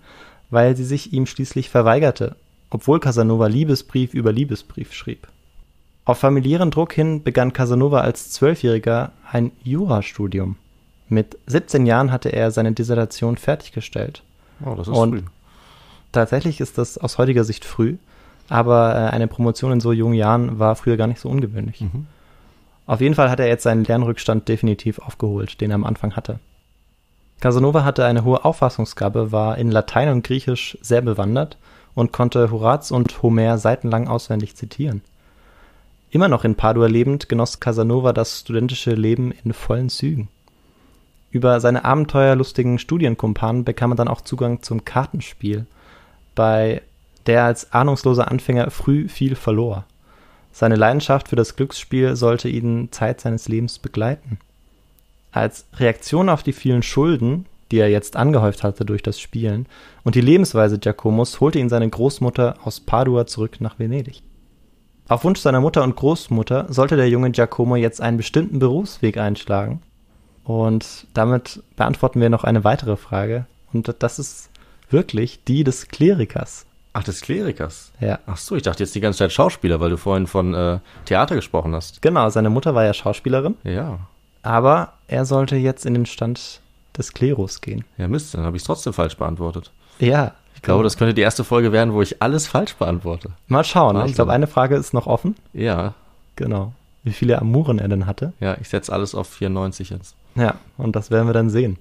weil sie sich ihm schließlich verweigerte, obwohl Casanova Liebesbrief über Liebesbrief schrieb. Auf familiären Druck hin begann Casanova als Zwölfjähriger ein Jurastudium. Mit 17 Jahren hatte er seine Dissertation fertiggestellt. Oh, das ist Und früh. Tatsächlich ist das aus heutiger Sicht früh, aber äh, eine Promotion in so jungen Jahren war früher gar nicht so ungewöhnlich. Mhm. Auf jeden Fall hat er jetzt seinen Lernrückstand definitiv aufgeholt, den er am Anfang hatte. Casanova hatte eine hohe Auffassungsgabe, war in Latein und Griechisch sehr bewandert und konnte Horaz und Homer seitenlang auswendig zitieren. Immer noch in Padua lebend, genoss Casanova das studentische Leben in vollen Zügen. Über seine abenteuerlustigen Studienkumpanen bekam er dann auch Zugang zum Kartenspiel, bei der er als ahnungsloser Anfänger früh viel verlor. Seine Leidenschaft für das Glücksspiel sollte ihn Zeit seines Lebens begleiten. Als Reaktion auf die vielen Schulden, die er jetzt angehäuft hatte durch das Spielen, und die Lebensweise Giacomos holte ihn seine Großmutter aus Padua zurück nach Venedig. Auf Wunsch seiner Mutter und Großmutter sollte der junge Giacomo jetzt einen bestimmten Berufsweg einschlagen. Und damit beantworten wir noch eine weitere Frage. Und das ist wirklich die des Klerikers. Ach, des Klerikers? Ja. Ach so, ich dachte jetzt die ganze Zeit Schauspieler, weil du vorhin von äh, Theater gesprochen hast. Genau, seine Mutter war ja Schauspielerin. Ja. Aber er sollte jetzt in den Stand des Klerus gehen. Ja, Mist, dann habe ich es trotzdem falsch beantwortet. Ja, ich glaube, das könnte die erste Folge werden, wo ich alles falsch beantworte. Mal schauen. Ne? Wahnsinn. Ich glaube, eine Frage ist noch offen. Ja. Genau. Wie viele Amuren er denn hatte. Ja, ich setze alles auf 94 jetzt. Ja, und das werden wir dann sehen.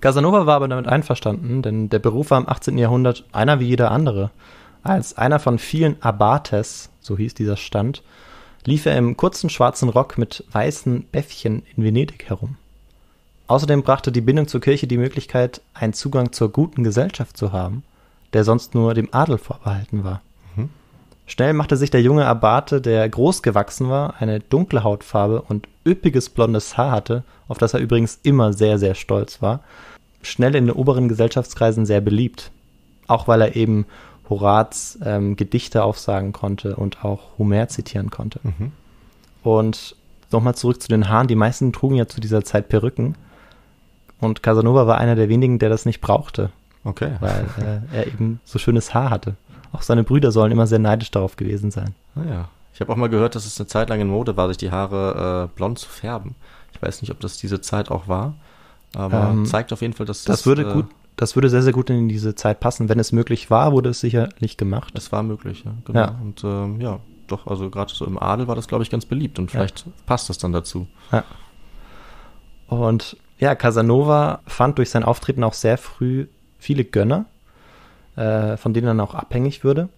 Casanova war aber damit einverstanden, denn der Beruf war im 18. Jahrhundert einer wie jeder andere. Als einer von vielen Abates, so hieß dieser Stand, lief er im kurzen schwarzen Rock mit weißen Bäffchen in Venedig herum. Außerdem brachte die Bindung zur Kirche die Möglichkeit, einen Zugang zur guten Gesellschaft zu haben, der sonst nur dem Adel vorbehalten war. Mhm. Schnell machte sich der junge Abate, der groß gewachsen war, eine dunkle Hautfarbe und üppiges blondes Haar hatte, auf das er übrigens immer sehr, sehr stolz war, schnell in den oberen Gesellschaftskreisen sehr beliebt. Auch weil er eben Horaz ähm, Gedichte aufsagen konnte und auch Homer zitieren konnte. Mhm. Und nochmal zurück zu den Haaren. Die meisten trugen ja zu dieser Zeit Perücken. Und Casanova war einer der wenigen, der das nicht brauchte. Okay. Weil äh, er eben so schönes Haar hatte. Auch seine Brüder sollen immer sehr neidisch darauf gewesen sein. Naja. Ah, ich habe auch mal gehört, dass es eine Zeit lang in Mode war, sich die Haare äh, blond zu färben. Ich weiß nicht, ob das diese Zeit auch war. Aber ähm, zeigt auf jeden Fall, dass das. Das würde äh, gut, das würde sehr, sehr gut in diese Zeit passen. Wenn es möglich war, wurde es sicherlich gemacht. Es war möglich, ja, genau. Ja. Und ähm, ja, doch, also gerade so im Adel war das, glaube ich, ganz beliebt und vielleicht ja. passt das dann dazu. Ja. Und ja, Casanova fand durch sein Auftreten auch sehr früh viele Gönner, äh, von denen er auch abhängig würde.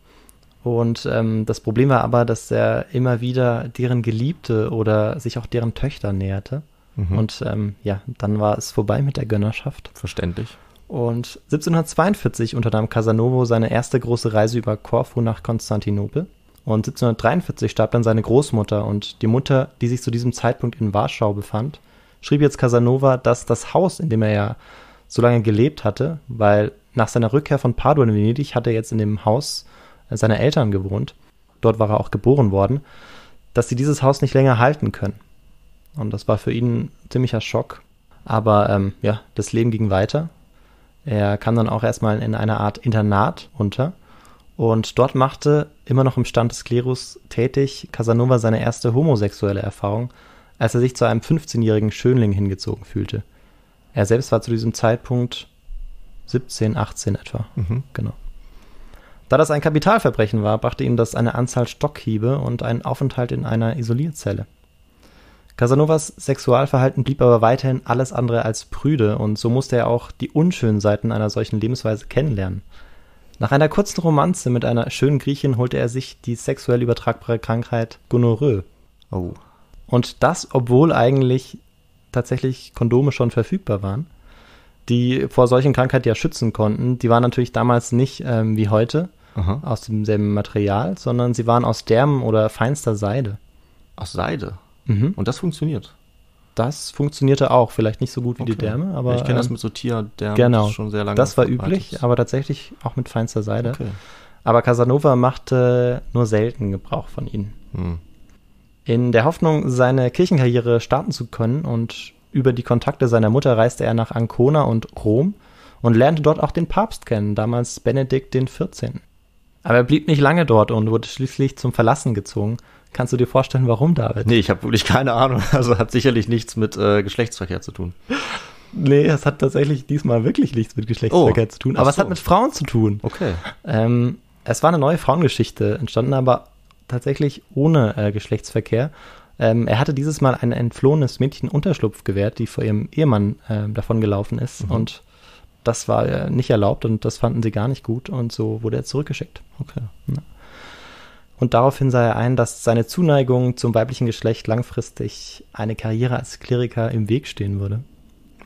Und ähm, das Problem war aber, dass er immer wieder deren Geliebte oder sich auch deren Töchter näherte. Mhm. Und ähm, ja, dann war es vorbei mit der Gönnerschaft. Verständlich. Und 1742 unternahm Casanovo seine erste große Reise über Korfu nach Konstantinopel. Und 1743 starb dann seine Großmutter und die Mutter, die sich zu diesem Zeitpunkt in Warschau befand, schrieb jetzt Casanova, dass das Haus, in dem er ja so lange gelebt hatte, weil nach seiner Rückkehr von Padua in Venedig hat er jetzt in dem Haus äh, seiner Eltern gewohnt, dort war er auch geboren worden, dass sie dieses Haus nicht länger halten können. Und das war für ihn ein ziemlicher Schock. Aber ähm, ja, das Leben ging weiter. Er kam dann auch erstmal in einer Art Internat unter. Und dort machte, immer noch im Stand des Klerus tätig, Casanova seine erste homosexuelle Erfahrung als er sich zu einem 15-jährigen Schönling hingezogen fühlte. Er selbst war zu diesem Zeitpunkt 17, 18 etwa. Mhm. Genau. Da das ein Kapitalverbrechen war, brachte ihm das eine Anzahl Stockhiebe und einen Aufenthalt in einer Isolierzelle. Casanovas Sexualverhalten blieb aber weiterhin alles andere als prüde und so musste er auch die unschönen Seiten einer solchen Lebensweise kennenlernen. Nach einer kurzen Romanze mit einer schönen Griechin holte er sich die sexuell übertragbare Krankheit Gonorrhoe. Oh. Und das, obwohl eigentlich tatsächlich Kondome schon verfügbar waren, die vor solchen Krankheiten ja schützen konnten. Die waren natürlich damals nicht ähm, wie heute Aha. aus demselben Material, sondern sie waren aus Därm oder feinster Seide. Aus Seide? Mhm. Und das funktioniert? Das funktionierte auch, vielleicht nicht so gut wie okay. die Därme, aber. Ja, ich kenne das ähm, mit so Tierdärmen genau, schon sehr lange. Das war üblich, aber tatsächlich auch mit feinster Seide. Okay. Aber Casanova machte nur selten Gebrauch von ihnen. Hm. In der Hoffnung, seine Kirchenkarriere starten zu können und über die Kontakte seiner Mutter reiste er nach Ancona und Rom und lernte dort auch den Papst kennen, damals Benedikt XIV. Aber er blieb nicht lange dort und wurde schließlich zum Verlassen gezwungen. Kannst du dir vorstellen, warum, David? Nee, ich habe wirklich keine Ahnung. Also hat sicherlich nichts mit äh, Geschlechtsverkehr zu tun. Nee, es hat tatsächlich diesmal wirklich nichts mit Geschlechtsverkehr oh, zu tun, aber so. es hat mit Frauen zu tun. Okay. Ähm, es war eine neue Frauengeschichte entstanden, aber tatsächlich ohne äh, Geschlechtsverkehr. Ähm, er hatte dieses Mal ein entflohenes Mädchen Unterschlupf gewährt, die vor ihrem Ehemann äh, davongelaufen ist. Mhm. Und das war äh, nicht erlaubt und das fanden sie gar nicht gut. Und so wurde er zurückgeschickt. Okay. Ja. Und daraufhin sah er ein, dass seine Zuneigung zum weiblichen Geschlecht langfristig eine Karriere als Kleriker im Weg stehen würde.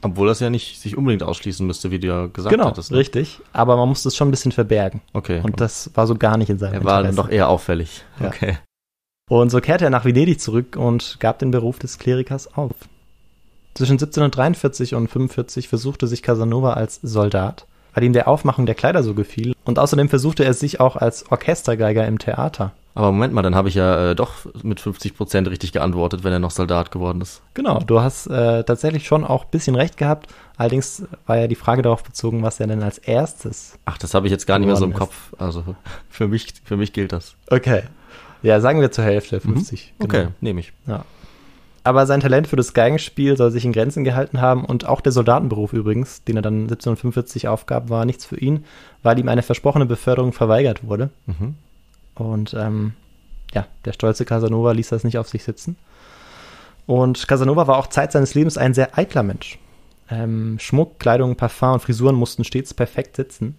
Obwohl das ja nicht sich unbedingt ausschließen müsste, wie du ja gesagt genau, hattest. Genau, ne? richtig. Aber man musste es schon ein bisschen verbergen. Okay. Und das war so gar nicht in seinem Er war dann doch eher auffällig. Ja. Okay. Und so kehrte er nach Venedig zurück und gab den Beruf des Klerikers auf. Zwischen 1743 und 45 versuchte sich Casanova als Soldat, weil ihm der Aufmachung der Kleider so gefiel. Und außerdem versuchte er sich auch als Orchestergeiger im Theater. Aber Moment mal, dann habe ich ja äh, doch mit 50 Prozent richtig geantwortet, wenn er noch Soldat geworden ist. Genau, du hast äh, tatsächlich schon auch ein bisschen recht gehabt. Allerdings war ja die Frage darauf bezogen, was er denn als erstes. Ach, das habe ich jetzt gar nicht mehr so im ist. Kopf. Also für mich, für mich gilt das. Okay. Ja, sagen wir zur Hälfte, 50. Mhm. Genau. Okay, genau. nehme ich. Ja. Aber sein Talent für das Geigenspiel soll sich in Grenzen gehalten haben und auch der Soldatenberuf übrigens, den er dann 1745 aufgab, war nichts für ihn, weil ihm eine versprochene Beförderung verweigert wurde. Mhm. Und ähm, ja, der stolze Casanova ließ das nicht auf sich sitzen. Und Casanova war auch Zeit seines Lebens ein sehr eitler Mensch. Ähm, Schmuck, Kleidung, Parfum und Frisuren mussten stets perfekt sitzen.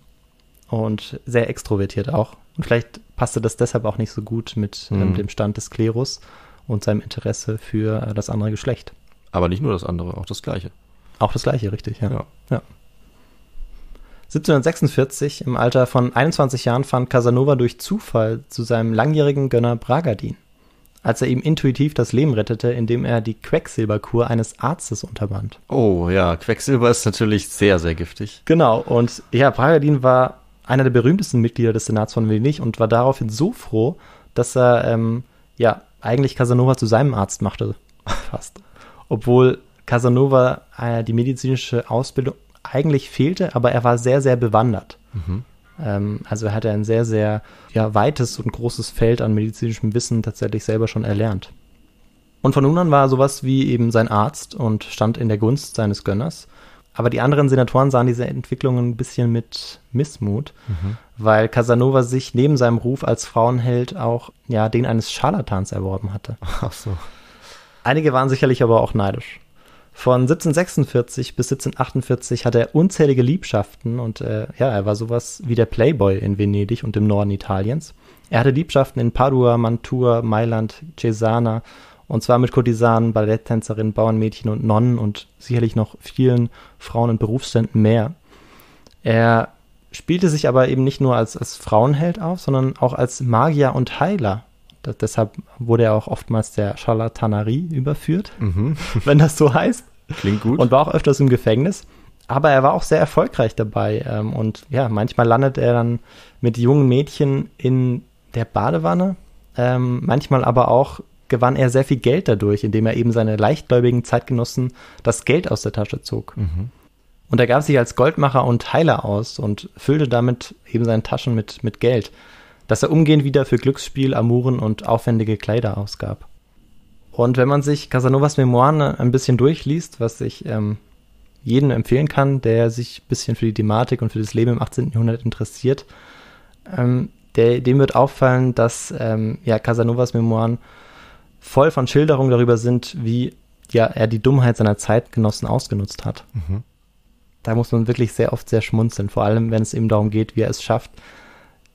Und sehr extrovertiert auch. Und vielleicht passte das deshalb auch nicht so gut mit ähm, mhm. dem Stand des Klerus und seinem Interesse für äh, das andere Geschlecht. Aber nicht nur das andere, auch das gleiche. Auch das gleiche, richtig, ja. ja. ja. 1746, im Alter von 21 Jahren, fand Casanova durch Zufall zu seinem langjährigen Gönner Bragadin, als er ihm intuitiv das Leben rettete, indem er die Quecksilberkur eines Arztes unterband. Oh ja, Quecksilber ist natürlich sehr, sehr giftig. Genau, und ja, Bragadin war einer der berühmtesten Mitglieder des Senats von Venedig und war daraufhin so froh, dass er ähm, ja eigentlich Casanova zu seinem Arzt machte, fast. Obwohl Casanova äh, die medizinische Ausbildung eigentlich fehlte, aber er war sehr, sehr bewandert. Mhm. Ähm, also er hatte ein sehr, sehr ja, weites und großes Feld an medizinischem Wissen tatsächlich selber schon erlernt. Und von nun an war er sowas wie eben sein Arzt und stand in der Gunst seines Gönners. Aber die anderen Senatoren sahen diese Entwicklung ein bisschen mit Missmut, mhm. weil Casanova sich neben seinem Ruf als Frauenheld auch ja, den eines Scharlatans erworben hatte. Ach so. Einige waren sicherlich aber auch neidisch. Von 1746 bis 1748 hatte er unzählige Liebschaften und äh, ja, er war sowas wie der Playboy in Venedig und im Norden Italiens. Er hatte Liebschaften in Padua, Mantua, Mailand, Cesana und zwar mit Kurtisanen, Balletttänzerinnen, Bauernmädchen und Nonnen und sicherlich noch vielen Frauen und Berufsständen mehr. Er spielte sich aber eben nicht nur als, als Frauenheld auf, sondern auch als Magier und Heiler da, deshalb wurde er auch oftmals der Charlatanerie überführt, mhm. wenn das so heißt. Klingt gut. Und war auch öfters im Gefängnis. Aber er war auch sehr erfolgreich dabei. Ähm, und ja, manchmal landet er dann mit jungen Mädchen in der Badewanne. Ähm, manchmal aber auch gewann er sehr viel Geld dadurch, indem er eben seine leichtgläubigen Zeitgenossen das Geld aus der Tasche zog. Mhm. Und er gab sich als Goldmacher und Heiler aus und füllte damit eben seine Taschen mit, mit Geld dass er umgehend wieder für Glücksspiel, Amuren und aufwendige Kleider ausgab. Und wenn man sich Casanovas Memoiren äh, ein bisschen durchliest, was ich ähm, jedem empfehlen kann, der sich ein bisschen für die Thematik und für das Leben im 18. Jahrhundert interessiert, ähm, der, dem wird auffallen, dass ähm, ja, Casanovas Memoiren voll von Schilderungen darüber sind, wie ja, er die Dummheit seiner Zeitgenossen ausgenutzt hat. Mhm. Da muss man wirklich sehr oft sehr schmunzeln, vor allem wenn es eben darum geht, wie er es schafft,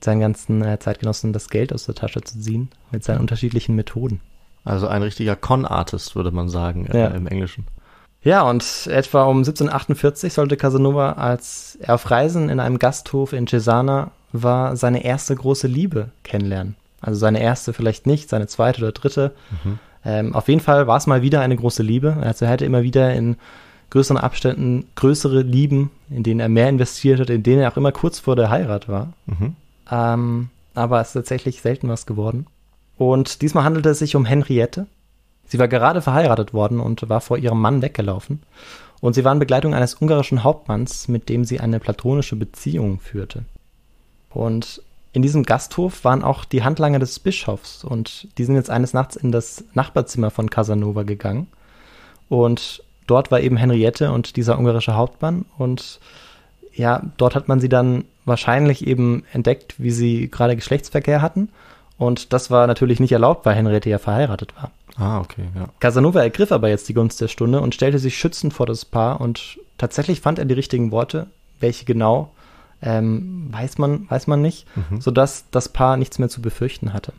seinen ganzen äh, Zeitgenossen das Geld aus der Tasche zu ziehen mit seinen unterschiedlichen Methoden. Also ein richtiger Con-Artist, würde man sagen, äh, ja. im Englischen. Ja, und etwa um 1748 sollte Casanova, als er auf Reisen in einem Gasthof in Cesana war, seine erste große Liebe kennenlernen. Also seine erste vielleicht nicht, seine zweite oder dritte. Mhm. Ähm, auf jeden Fall war es mal wieder eine große Liebe. Also er hatte immer wieder in größeren Abständen größere Lieben, in denen er mehr investiert hat, in denen er auch immer kurz vor der Heirat war. Mhm. Ähm, aber es ist tatsächlich selten was geworden. Und diesmal handelte es sich um Henriette. Sie war gerade verheiratet worden und war vor ihrem Mann weggelaufen. Und sie war in Begleitung eines ungarischen Hauptmanns, mit dem sie eine platonische Beziehung führte. Und in diesem Gasthof waren auch die Handlanger des Bischofs und die sind jetzt eines Nachts in das Nachbarzimmer von Casanova gegangen. Und dort war eben Henriette und dieser ungarische Hauptmann und ja, dort hat man sie dann wahrscheinlich eben entdeckt, wie sie gerade Geschlechtsverkehr hatten. Und das war natürlich nicht erlaubt, weil Henriette ja verheiratet war. Ah, okay, ja. Casanova ergriff aber jetzt die Gunst der Stunde und stellte sich schützend vor das Paar und tatsächlich fand er die richtigen Worte. Welche genau, ähm, weiß, man, weiß man nicht, mhm. sodass das Paar nichts mehr zu befürchten hatte.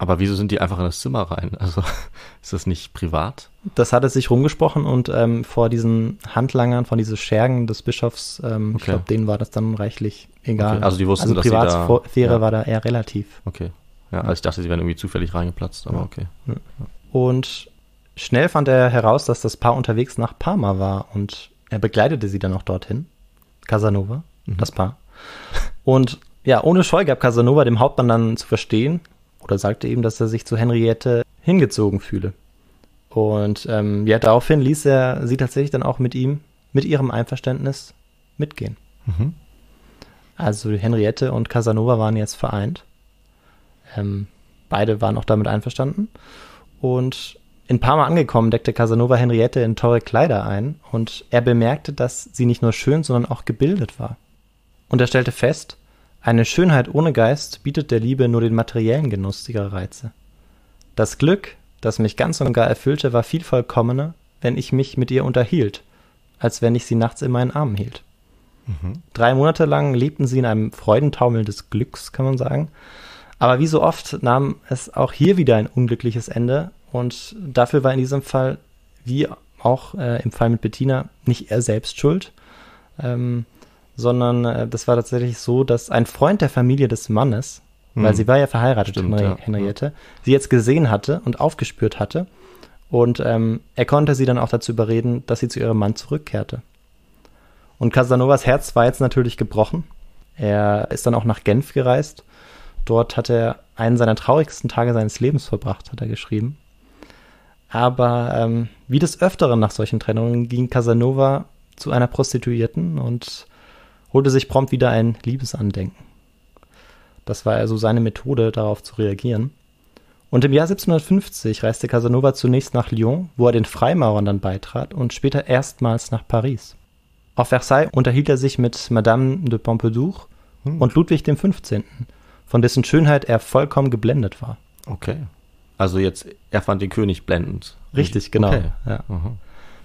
Aber wieso sind die einfach in das Zimmer rein? Also ist das nicht privat? Das hat es sich rumgesprochen und ähm, vor diesen Handlangern, von diesen Schergen des Bischofs, ähm, okay. ich glaube, denen war das dann reichlich egal. Okay. Also die wussten, also dass Privatsphäre da, war da eher relativ. Okay. Ja, also ich dachte, sie wären irgendwie zufällig reingeplatzt, aber ja. okay. Und schnell fand er heraus, dass das Paar unterwegs nach Parma war und er begleitete sie dann auch dorthin. Casanova, mhm. das Paar. Und ja, ohne Scheu gab Casanova dem Hauptmann dann zu verstehen, oder sagte ihm, dass er sich zu Henriette hingezogen fühle. Und ähm, ja, daraufhin ließ er sie tatsächlich dann auch mit ihm, mit ihrem Einverständnis mitgehen. Mhm. Also Henriette und Casanova waren jetzt vereint. Ähm, beide waren auch damit einverstanden. Und in Parma angekommen, deckte Casanova Henriette in teure Kleider ein und er bemerkte, dass sie nicht nur schön, sondern auch gebildet war. Und er stellte fest, eine Schönheit ohne Geist bietet der Liebe nur den materiellen Genuss ihrer Reize. Das Glück, das mich ganz und gar erfüllte, war viel vollkommener, wenn ich mich mit ihr unterhielt, als wenn ich sie nachts in meinen Armen hielt. Mhm. Drei Monate lang lebten sie in einem Freudentaumel des Glücks, kann man sagen. Aber wie so oft nahm es auch hier wieder ein unglückliches Ende und dafür war in diesem Fall, wie auch äh, im Fall mit Bettina, nicht er selbst schuld. Ähm, sondern äh, das war tatsächlich so, dass ein Freund der Familie des Mannes, hm. weil mhm. sie war ja verheiratet, Stimmt, Henri ja. Henriette, sie jetzt gesehen hatte und aufgespürt hatte. Und ähm, er konnte sie dann auch dazu überreden, dass sie zu ihrem Mann zurückkehrte. Und Casanovas Herz war jetzt natürlich gebrochen. Er ist dann auch nach Genf gereist. Dort hat er einen seiner traurigsten Tage seines Lebens verbracht, hat er geschrieben. Aber ähm, wie des Öfteren nach solchen Trennungen ging Casanova zu einer Prostituierten und holte sich prompt wieder ein Liebesandenken. Das war also seine Methode, darauf zu reagieren. Und im Jahr 1750 reiste Casanova zunächst nach Lyon, wo er den Freimaurern dann beitrat und später erstmals nach Paris. Auf Versailles unterhielt er sich mit Madame de Pompadour hm. und Ludwig XV., von dessen Schönheit er vollkommen geblendet war. Okay. Also jetzt, er fand den König blendend. Richtig, genau. Okay. Ja. Mhm.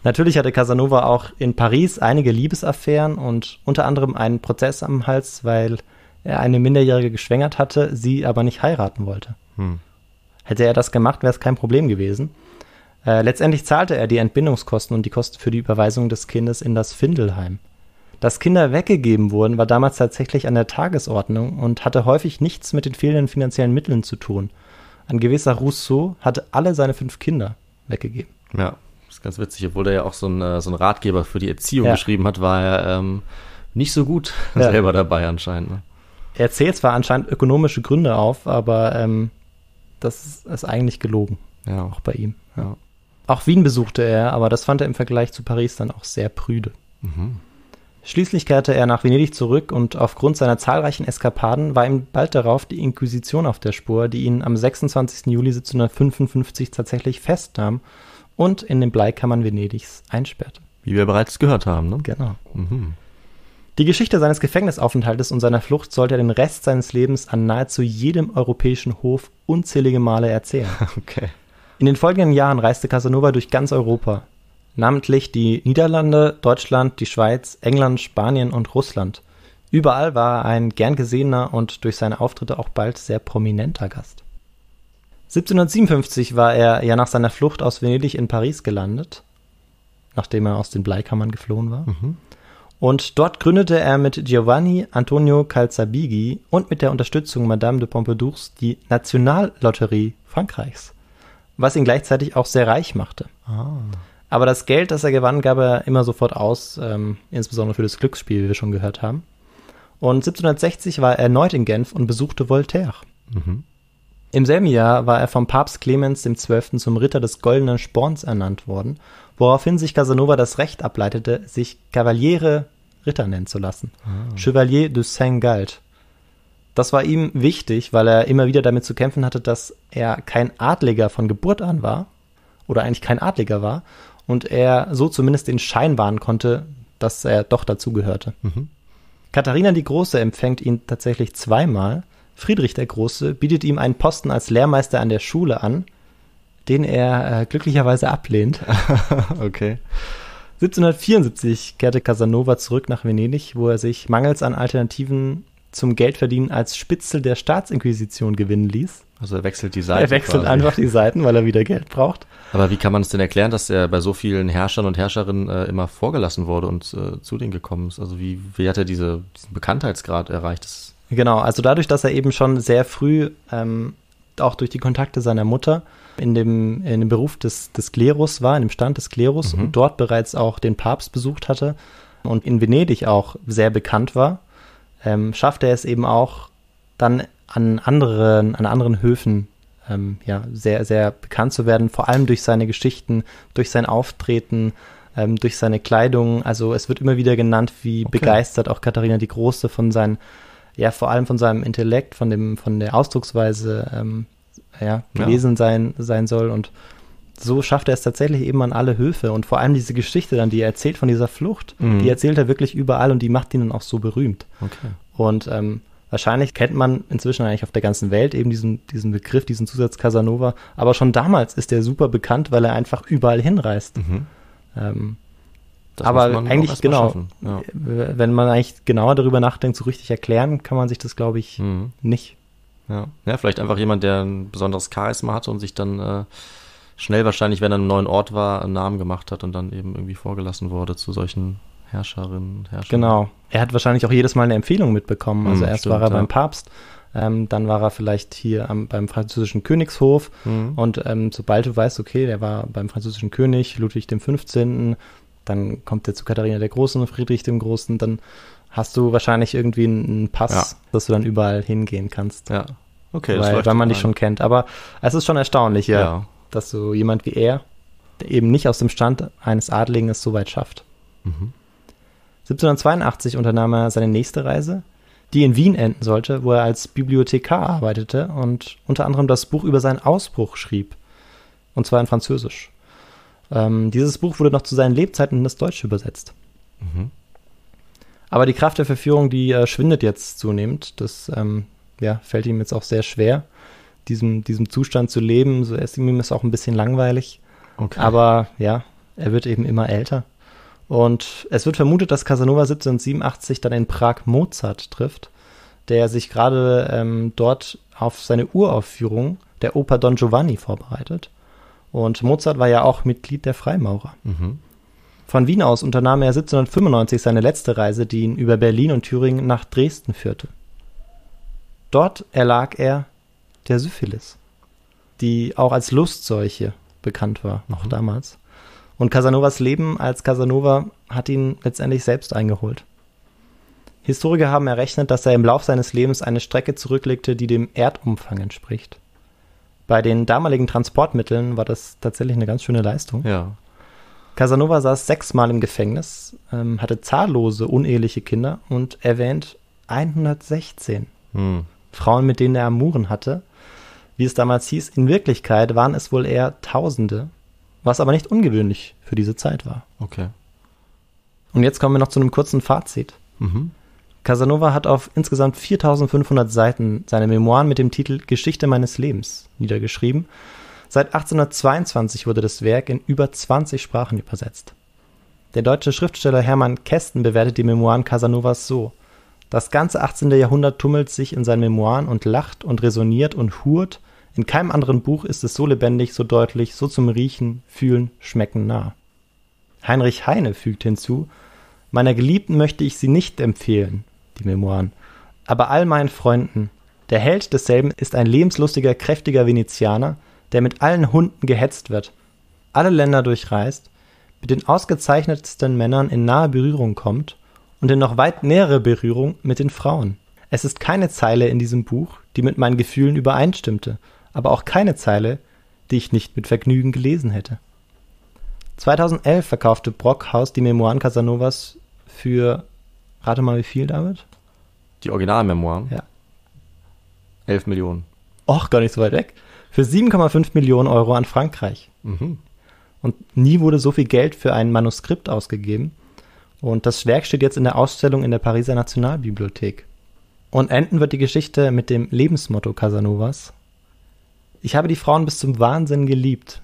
Natürlich hatte Casanova auch in Paris einige Liebesaffären und unter anderem einen Prozess am Hals, weil er eine Minderjährige geschwängert hatte, sie aber nicht heiraten wollte. Hm. Hätte er das gemacht, wäre es kein Problem gewesen. Äh, letztendlich zahlte er die Entbindungskosten und die Kosten für die Überweisung des Kindes in das Findelheim. Dass Kinder weggegeben wurden, war damals tatsächlich an der Tagesordnung und hatte häufig nichts mit den fehlenden finanziellen Mitteln zu tun. Ein gewisser Rousseau hatte alle seine fünf Kinder weggegeben. Ja. Das ist ganz witzig, obwohl er ja auch so ein, äh, so ein Ratgeber für die Erziehung ja. geschrieben hat, war er ähm, nicht so gut ja. selber dabei anscheinend. Ne? Er zählt zwar anscheinend ökonomische Gründe auf, aber ähm, das ist, ist, eigentlich gelogen. Ja. Auch bei ihm. Ja. Auch Wien besuchte er, aber das fand er im Vergleich zu Paris dann auch sehr prüde. Mhm. Schließlich kehrte er nach Venedig zurück und aufgrund seiner zahlreichen Eskapaden war ihm bald darauf die Inquisition auf der Spur, die ihn am 26. Juli 1755 tatsächlich festnahm und in den Bleikammern Venedigs einsperrte. Wie wir bereits gehört haben, ne? Genau. Mhm. Die Geschichte seines Gefängnisaufenthaltes und seiner Flucht sollte er den Rest seines Lebens an nahezu jedem europäischen Hof unzählige Male erzählen. Okay. In den folgenden Jahren reiste Casanova durch ganz Europa, namentlich die Niederlande, Deutschland, die Schweiz, England, Spanien und Russland. Überall war er ein gern gesehener und durch seine Auftritte auch bald sehr prominenter Gast. 1757 war er ja nach seiner Flucht aus Venedig in Paris gelandet, nachdem er aus den Bleikammern geflohen war. Mhm. Und dort gründete er mit Giovanni Antonio Calzabigi und mit der Unterstützung Madame de Pompidou's die Nationallotterie Frankreichs, was ihn gleichzeitig auch sehr reich machte. Ah. Aber das Geld, das er gewann, gab er immer sofort aus, ähm, insbesondere für das Glücksspiel, wie wir schon gehört haben. Und 1760 war er erneut in Genf und besuchte Voltaire. Mhm. Im selben Jahr war er vom Papst Clemens XII. zum Ritter des Goldenen Sporns ernannt worden, woraufhin sich Casanova das Recht ableitete, sich Cavaliere Ritter nennen zu lassen. Ah. Chevalier de Saint-Galt. Das war ihm wichtig, weil er immer wieder damit zu kämpfen hatte, dass er kein Adliger von Geburt an war oder eigentlich kein Adliger war und er so zumindest den Schein wahren konnte, dass er doch dazugehörte. Mhm. Katharina die Große empfängt ihn tatsächlich zweimal Friedrich der Große bietet ihm einen Posten als Lehrmeister an der Schule an, den er äh, glücklicherweise ablehnt. okay. 1774 kehrte Casanova zurück nach Venedig, wo er sich mangels an Alternativen zum Geldverdienen als Spitzel der Staatsinquisition gewinnen ließ. Also er wechselt die Seiten. Er wechselt quasi. einfach die Seiten, weil er wieder Geld braucht. Aber wie kann man es denn erklären, dass er bei so vielen Herrschern und Herrscherinnen äh, immer vorgelassen wurde und äh, zu denen gekommen ist? Also wie, wie hat er diese, diesen Bekanntheitsgrad erreicht? Das Genau, also dadurch, dass er eben schon sehr früh, ähm, auch durch die Kontakte seiner Mutter, in dem, in dem Beruf des, des Klerus war, in dem Stand des Klerus mhm. und dort bereits auch den Papst besucht hatte und in Venedig auch sehr bekannt war, ähm, schaffte er es eben auch dann an anderen, an anderen Höfen ähm, ja, sehr, sehr bekannt zu werden, vor allem durch seine Geschichten, durch sein Auftreten, ähm, durch seine Kleidung. Also es wird immer wieder genannt, wie okay. begeistert auch Katharina die Große von seinen ja vor allem von seinem Intellekt, von dem, von der Ausdrucksweise ähm, ja, gewesen ja. sein, sein soll. Und so schafft er es tatsächlich eben an alle Höfe. Und vor allem diese Geschichte dann, die er erzählt von dieser Flucht, mhm. die erzählt er wirklich überall und die macht ihn dann auch so berühmt. Okay. Und ähm, wahrscheinlich kennt man inzwischen eigentlich auf der ganzen Welt eben diesen, diesen Begriff, diesen Zusatz Casanova. Aber schon damals ist er super bekannt, weil er einfach überall hinreist. Mhm. Ähm, das aber eigentlich genau, ja. wenn man eigentlich genauer darüber nachdenkt, so richtig erklären kann man sich das, glaube ich, mhm. nicht. Ja. ja, vielleicht einfach jemand, der ein besonderes Charisma hatte und sich dann äh, schnell wahrscheinlich, wenn er einem neuen Ort war, einen Namen gemacht hat und dann eben irgendwie vorgelassen wurde zu solchen Herrscherinnen, und Herrschern. Genau. Er hat wahrscheinlich auch jedes Mal eine Empfehlung mitbekommen. Mhm, also mhm, erst stimmt, war er ja. beim Papst, ähm, dann war er vielleicht hier am, beim französischen Königshof. Mhm. Und ähm, sobald du weißt, okay, der war beim französischen König, Ludwig dem 15., dann kommt er zu Katharina der Großen und Friedrich dem Großen, dann hast du wahrscheinlich irgendwie einen Pass, ja. dass du dann überall hingehen kannst. Ja. Okay, weil, weil man dich schon kennt. Aber es ist schon erstaunlich, ja, ja, dass so jemand wie er, der eben nicht aus dem Stand eines Adligen es so weit schafft. Mhm. 1782 unternahm er seine nächste Reise, die in Wien enden sollte, wo er als Bibliothekar arbeitete und unter anderem das Buch über seinen Ausbruch schrieb. Und zwar in Französisch. Ähm, dieses Buch wurde noch zu seinen Lebzeiten in das Deutsche übersetzt. Mhm. Aber die Kraft der Verführung, die äh, schwindet jetzt zunehmend. Das ähm, ja, fällt ihm jetzt auch sehr schwer, diesem, diesem Zustand zu leben. So ist ihm ist auch ein bisschen langweilig. Okay. Aber ja, er wird eben immer älter. Und es wird vermutet, dass Casanova 1787 dann in Prag Mozart trifft, der sich gerade ähm, dort auf seine Uraufführung der Oper Don Giovanni vorbereitet. Und Mozart war ja auch Mitglied der Freimaurer. Mhm. Von Wien aus unternahm er 1795 seine letzte Reise, die ihn über Berlin und Thüringen nach Dresden führte. Dort erlag er der Syphilis, die auch als Lustseuche bekannt war, noch mhm. damals. Und Casanovas Leben als Casanova hat ihn letztendlich selbst eingeholt. Historiker haben errechnet, dass er im Lauf seines Lebens eine Strecke zurücklegte, die dem Erdumfang entspricht. Bei den damaligen Transportmitteln war das tatsächlich eine ganz schöne Leistung. Ja. Casanova saß sechsmal im Gefängnis, ähm, hatte zahllose uneheliche Kinder und erwähnt 116 hm. Frauen, mit denen er Amuren hatte. Wie es damals hieß, in Wirklichkeit waren es wohl eher Tausende, was aber nicht ungewöhnlich für diese Zeit war. Okay. Und jetzt kommen wir noch zu einem kurzen Fazit. Mhm. Casanova hat auf insgesamt 4500 Seiten seine Memoiren mit dem Titel Geschichte meines Lebens niedergeschrieben. Seit 1822 wurde das Werk in über 20 Sprachen übersetzt. Der deutsche Schriftsteller Hermann Kästen bewertet die Memoiren Casanovas so: Das ganze 18. Jahrhundert tummelt sich in seinen Memoiren und lacht und resoniert und hurt. In keinem anderen Buch ist es so lebendig, so deutlich, so zum Riechen, Fühlen, Schmecken nah. Heinrich Heine fügt hinzu: Meiner Geliebten möchte ich sie nicht empfehlen, die Memoiren. Aber all meinen Freunden. Der Held desselben ist ein lebenslustiger, kräftiger Venezianer, der mit allen Hunden gehetzt wird, alle Länder durchreist, mit den ausgezeichnetsten Männern in nahe Berührung kommt und in noch weit nähere Berührung mit den Frauen. Es ist keine Zeile in diesem Buch, die mit meinen Gefühlen übereinstimmte, aber auch keine Zeile, die ich nicht mit Vergnügen gelesen hätte. 2011 verkaufte Brockhaus die Memoiren Casanovas für Rate mal, wie viel, David? Die Originalmemoiren? Ja. 11 Millionen. Och, gar nicht so weit weg. Für 7,5 Millionen Euro an Frankreich. Mhm. Und nie wurde so viel Geld für ein Manuskript ausgegeben. Und das Werk steht jetzt in der Ausstellung in der Pariser Nationalbibliothek. Und enden wird die Geschichte mit dem Lebensmotto Casanovas. Ich habe die Frauen bis zum Wahnsinn geliebt,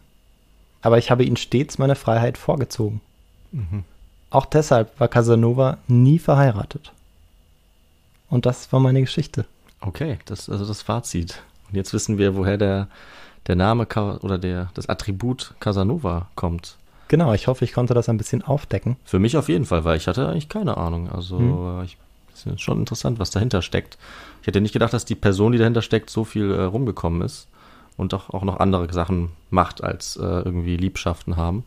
aber ich habe ihnen stets meine Freiheit vorgezogen. Mhm. Auch deshalb war Casanova nie verheiratet. Und das war meine Geschichte. Okay, das also das Fazit. Und jetzt wissen wir, woher der, der Name oder der, das Attribut Casanova kommt. Genau, ich hoffe, ich konnte das ein bisschen aufdecken. Für mich auf jeden Fall, weil ich hatte eigentlich keine Ahnung. Also hm. Äh, ich, ist schon interessant, was dahinter steckt. Ich hätte nicht gedacht, dass die Person, die dahinter steckt, so viel äh, rumgekommen ist und auch, auch noch andere Sachen macht, als äh, irgendwie Liebschaften haben.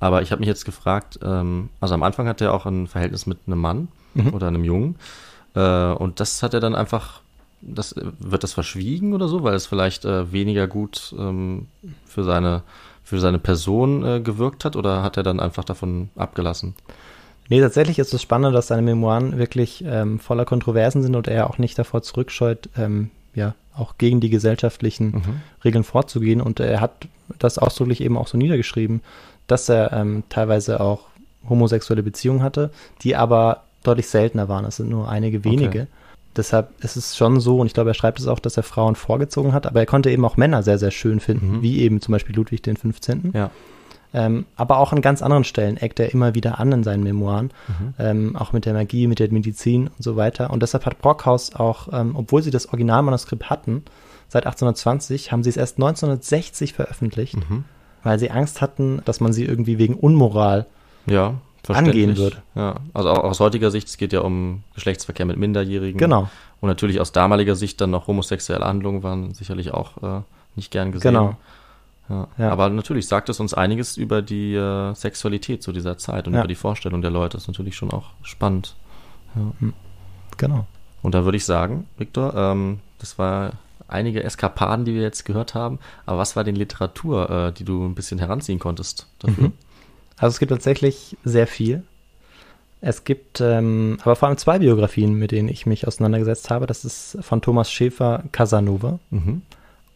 Aber ich habe mich jetzt gefragt, ähm, also am Anfang hat er auch ein Verhältnis mit einem Mann mhm. oder einem Jungen. Äh, und das hat er dann einfach, das, wird das verschwiegen oder so, weil es vielleicht äh, weniger gut ähm, für, seine, für seine Person äh, gewirkt hat oder hat er dann einfach davon abgelassen? Nee, tatsächlich ist es spannend, dass seine Memoiren wirklich ähm, voller Kontroversen sind und er auch nicht davor zurückscheut, ähm, ja, auch gegen die gesellschaftlichen mhm. Regeln vorzugehen. Und er hat das ausdrücklich eben auch so niedergeschrieben, dass er ähm, teilweise auch homosexuelle Beziehungen hatte, die aber deutlich seltener waren. Es sind nur einige wenige. Okay. Deshalb ist es schon so, und ich glaube, er schreibt es auch, dass er Frauen vorgezogen hat, aber er konnte eben auch Männer sehr, sehr schön finden, mhm. wie eben zum Beispiel Ludwig den 15. Ja. Ähm, aber auch an ganz anderen Stellen eckt er immer wieder an in seinen Memoiren, mhm. ähm, auch mit der Magie, mit der Medizin und so weiter. Und deshalb hat Brockhaus auch, ähm, obwohl sie das Originalmanuskript hatten, seit 1820, haben sie es erst 1960 veröffentlicht. Mhm weil sie Angst hatten, dass man sie irgendwie wegen Unmoral ja, angehen würde. Ja, also auch aus heutiger Sicht, es geht ja um Geschlechtsverkehr mit Minderjährigen. Genau. Und natürlich aus damaliger Sicht dann noch homosexuelle Handlungen waren sicherlich auch äh, nicht gern gesehen. Genau. Ja. ja. Aber natürlich sagt es uns einiges über die äh, Sexualität zu dieser Zeit und ja. über die Vorstellung der Leute. Das ist natürlich schon auch spannend. Ja. Hm. Genau. Und da würde ich sagen, Viktor, ähm, das war einige Eskapaden, die wir jetzt gehört haben. Aber was war denn Literatur, äh, die du ein bisschen heranziehen konntest dafür? Mhm. Also es gibt tatsächlich sehr viel. Es gibt ähm, aber vor allem zwei Biografien, mit denen ich mich auseinandergesetzt habe. Das ist von Thomas Schäfer Casanova mhm.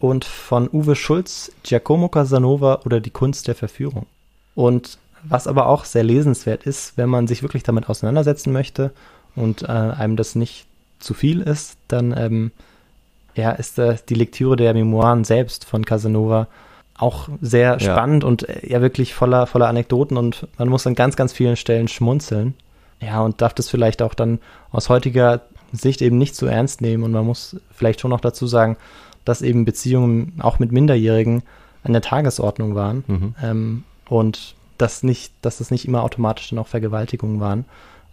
und von Uwe Schulz Giacomo Casanova oder die Kunst der Verführung. Und was aber auch sehr lesenswert ist, wenn man sich wirklich damit auseinandersetzen möchte und äh, einem das nicht zu viel ist, dann ähm, ja, ist das äh, die Lektüre der Memoiren selbst von Casanova auch sehr spannend ja. und äh, ja wirklich voller, voller Anekdoten und man muss an ganz, ganz vielen Stellen schmunzeln. Ja, und darf das vielleicht auch dann aus heutiger Sicht eben nicht zu so ernst nehmen und man muss vielleicht schon noch dazu sagen, dass eben Beziehungen auch mit Minderjährigen an der Tagesordnung waren mhm. ähm, und dass, nicht, dass das nicht immer automatisch dann auch Vergewaltigungen waren.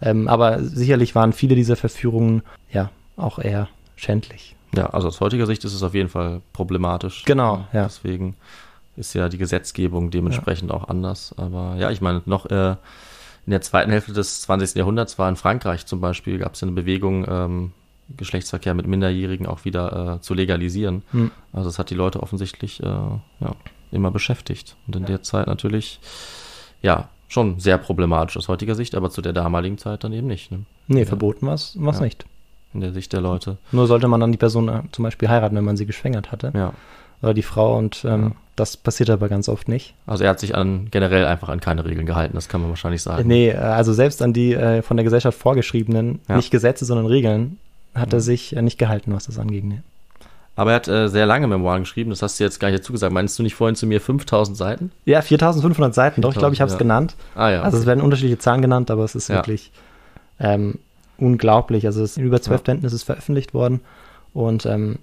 Ähm, aber sicherlich waren viele dieser Verführungen ja auch eher schändlich. Ja, also aus heutiger Sicht ist es auf jeden Fall problematisch. Genau, ja. Deswegen ist ja die Gesetzgebung dementsprechend ja. auch anders. Aber ja, ich meine, noch äh, in der zweiten Hälfte des 20. Jahrhunderts war in Frankreich zum Beispiel, gab es eine Bewegung, ähm, Geschlechtsverkehr mit Minderjährigen auch wieder äh, zu legalisieren. Hm. Also das hat die Leute offensichtlich äh, ja, immer beschäftigt. Und in ja. der Zeit natürlich, ja, schon sehr problematisch aus heutiger Sicht, aber zu der damaligen Zeit dann eben nicht. Ne? Nee, verboten war es ja. nicht in der Sicht der Leute. Nur sollte man dann die Person äh, zum Beispiel heiraten, wenn man sie geschwängert hatte. Ja. Oder die Frau und ähm, ja. das passiert aber ganz oft nicht. Also er hat sich an generell einfach an keine Regeln gehalten, das kann man wahrscheinlich sagen. Nee, äh, also selbst an die äh, von der Gesellschaft vorgeschriebenen, ja. nicht Gesetze, sondern Regeln, hat er mhm. sich äh, nicht gehalten, was das angeht. Aber er hat äh, sehr lange Memoiren geschrieben, das hast du jetzt gar nicht dazu gesagt. Meinst du nicht vorhin zu mir 5000 Seiten? Ja, 4500 Seiten, doch, ich glaube, ich habe es genannt. Ah, ja, Also es werden unterschiedliche Zahlen genannt, aber es ist wirklich ähm, unglaublich. Also es, in über zwölf Bänden ist es veröffentlicht worden. Und ähm,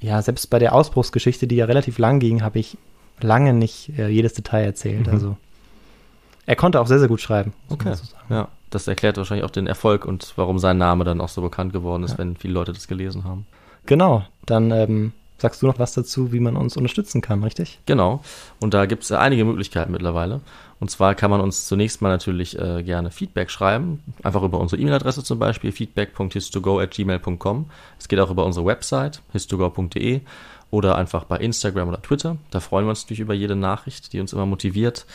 ja, selbst bei der Ausbruchsgeschichte, die ja relativ lang ging, habe ich lange nicht äh, jedes Detail erzählt. Mhm. Also er konnte auch sehr, sehr gut schreiben. Okay. So ja, das erklärt wahrscheinlich auch den Erfolg und warum sein Name dann auch so bekannt geworden ist, ja. wenn viele Leute das gelesen haben. Genau, dann ähm, sagst du noch was dazu, wie man uns unterstützen kann, richtig? Genau. Und da gibt es äh, einige Möglichkeiten mittlerweile. Und zwar kann man uns zunächst mal natürlich äh, gerne Feedback schreiben, einfach über unsere E-Mail-Adresse zum Beispiel, feedback.histogo.gmail.com. Es geht auch über unsere Website, histogo.de oder einfach bei Instagram oder Twitter. Da freuen wir uns natürlich über jede Nachricht, die uns immer motiviert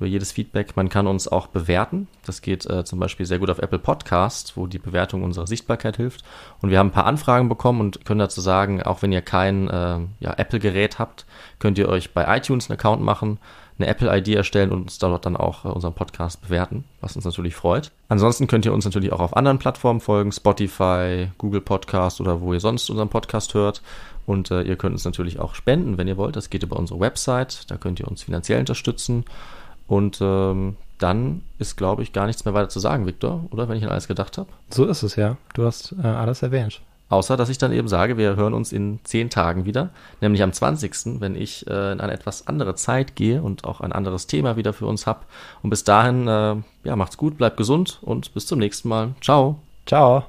über jedes Feedback. Man kann uns auch bewerten. Das geht äh, zum Beispiel sehr gut auf Apple Podcast, wo die Bewertung unserer Sichtbarkeit hilft. Und wir haben ein paar Anfragen bekommen und können dazu sagen, auch wenn ihr kein äh, ja, Apple-Gerät habt, könnt ihr euch bei iTunes einen Account machen, eine Apple-ID erstellen und uns dort dann auch äh, unseren Podcast bewerten, was uns natürlich freut. Ansonsten könnt ihr uns natürlich auch auf anderen Plattformen folgen, Spotify, Google Podcast oder wo ihr sonst unseren Podcast hört. Und äh, ihr könnt uns natürlich auch spenden, wenn ihr wollt. Das geht über unsere Website. Da könnt ihr uns finanziell unterstützen. Und ähm, dann ist, glaube ich, gar nichts mehr weiter zu sagen, Viktor, oder? Wenn ich an alles gedacht habe. So ist es, ja. Du hast äh, alles erwähnt. Außer, dass ich dann eben sage, wir hören uns in zehn Tagen wieder, nämlich am 20., wenn ich äh, in eine etwas andere Zeit gehe und auch ein anderes Thema wieder für uns habe. Und bis dahin, äh, ja, macht's gut, bleibt gesund und bis zum nächsten Mal. Ciao. Ciao.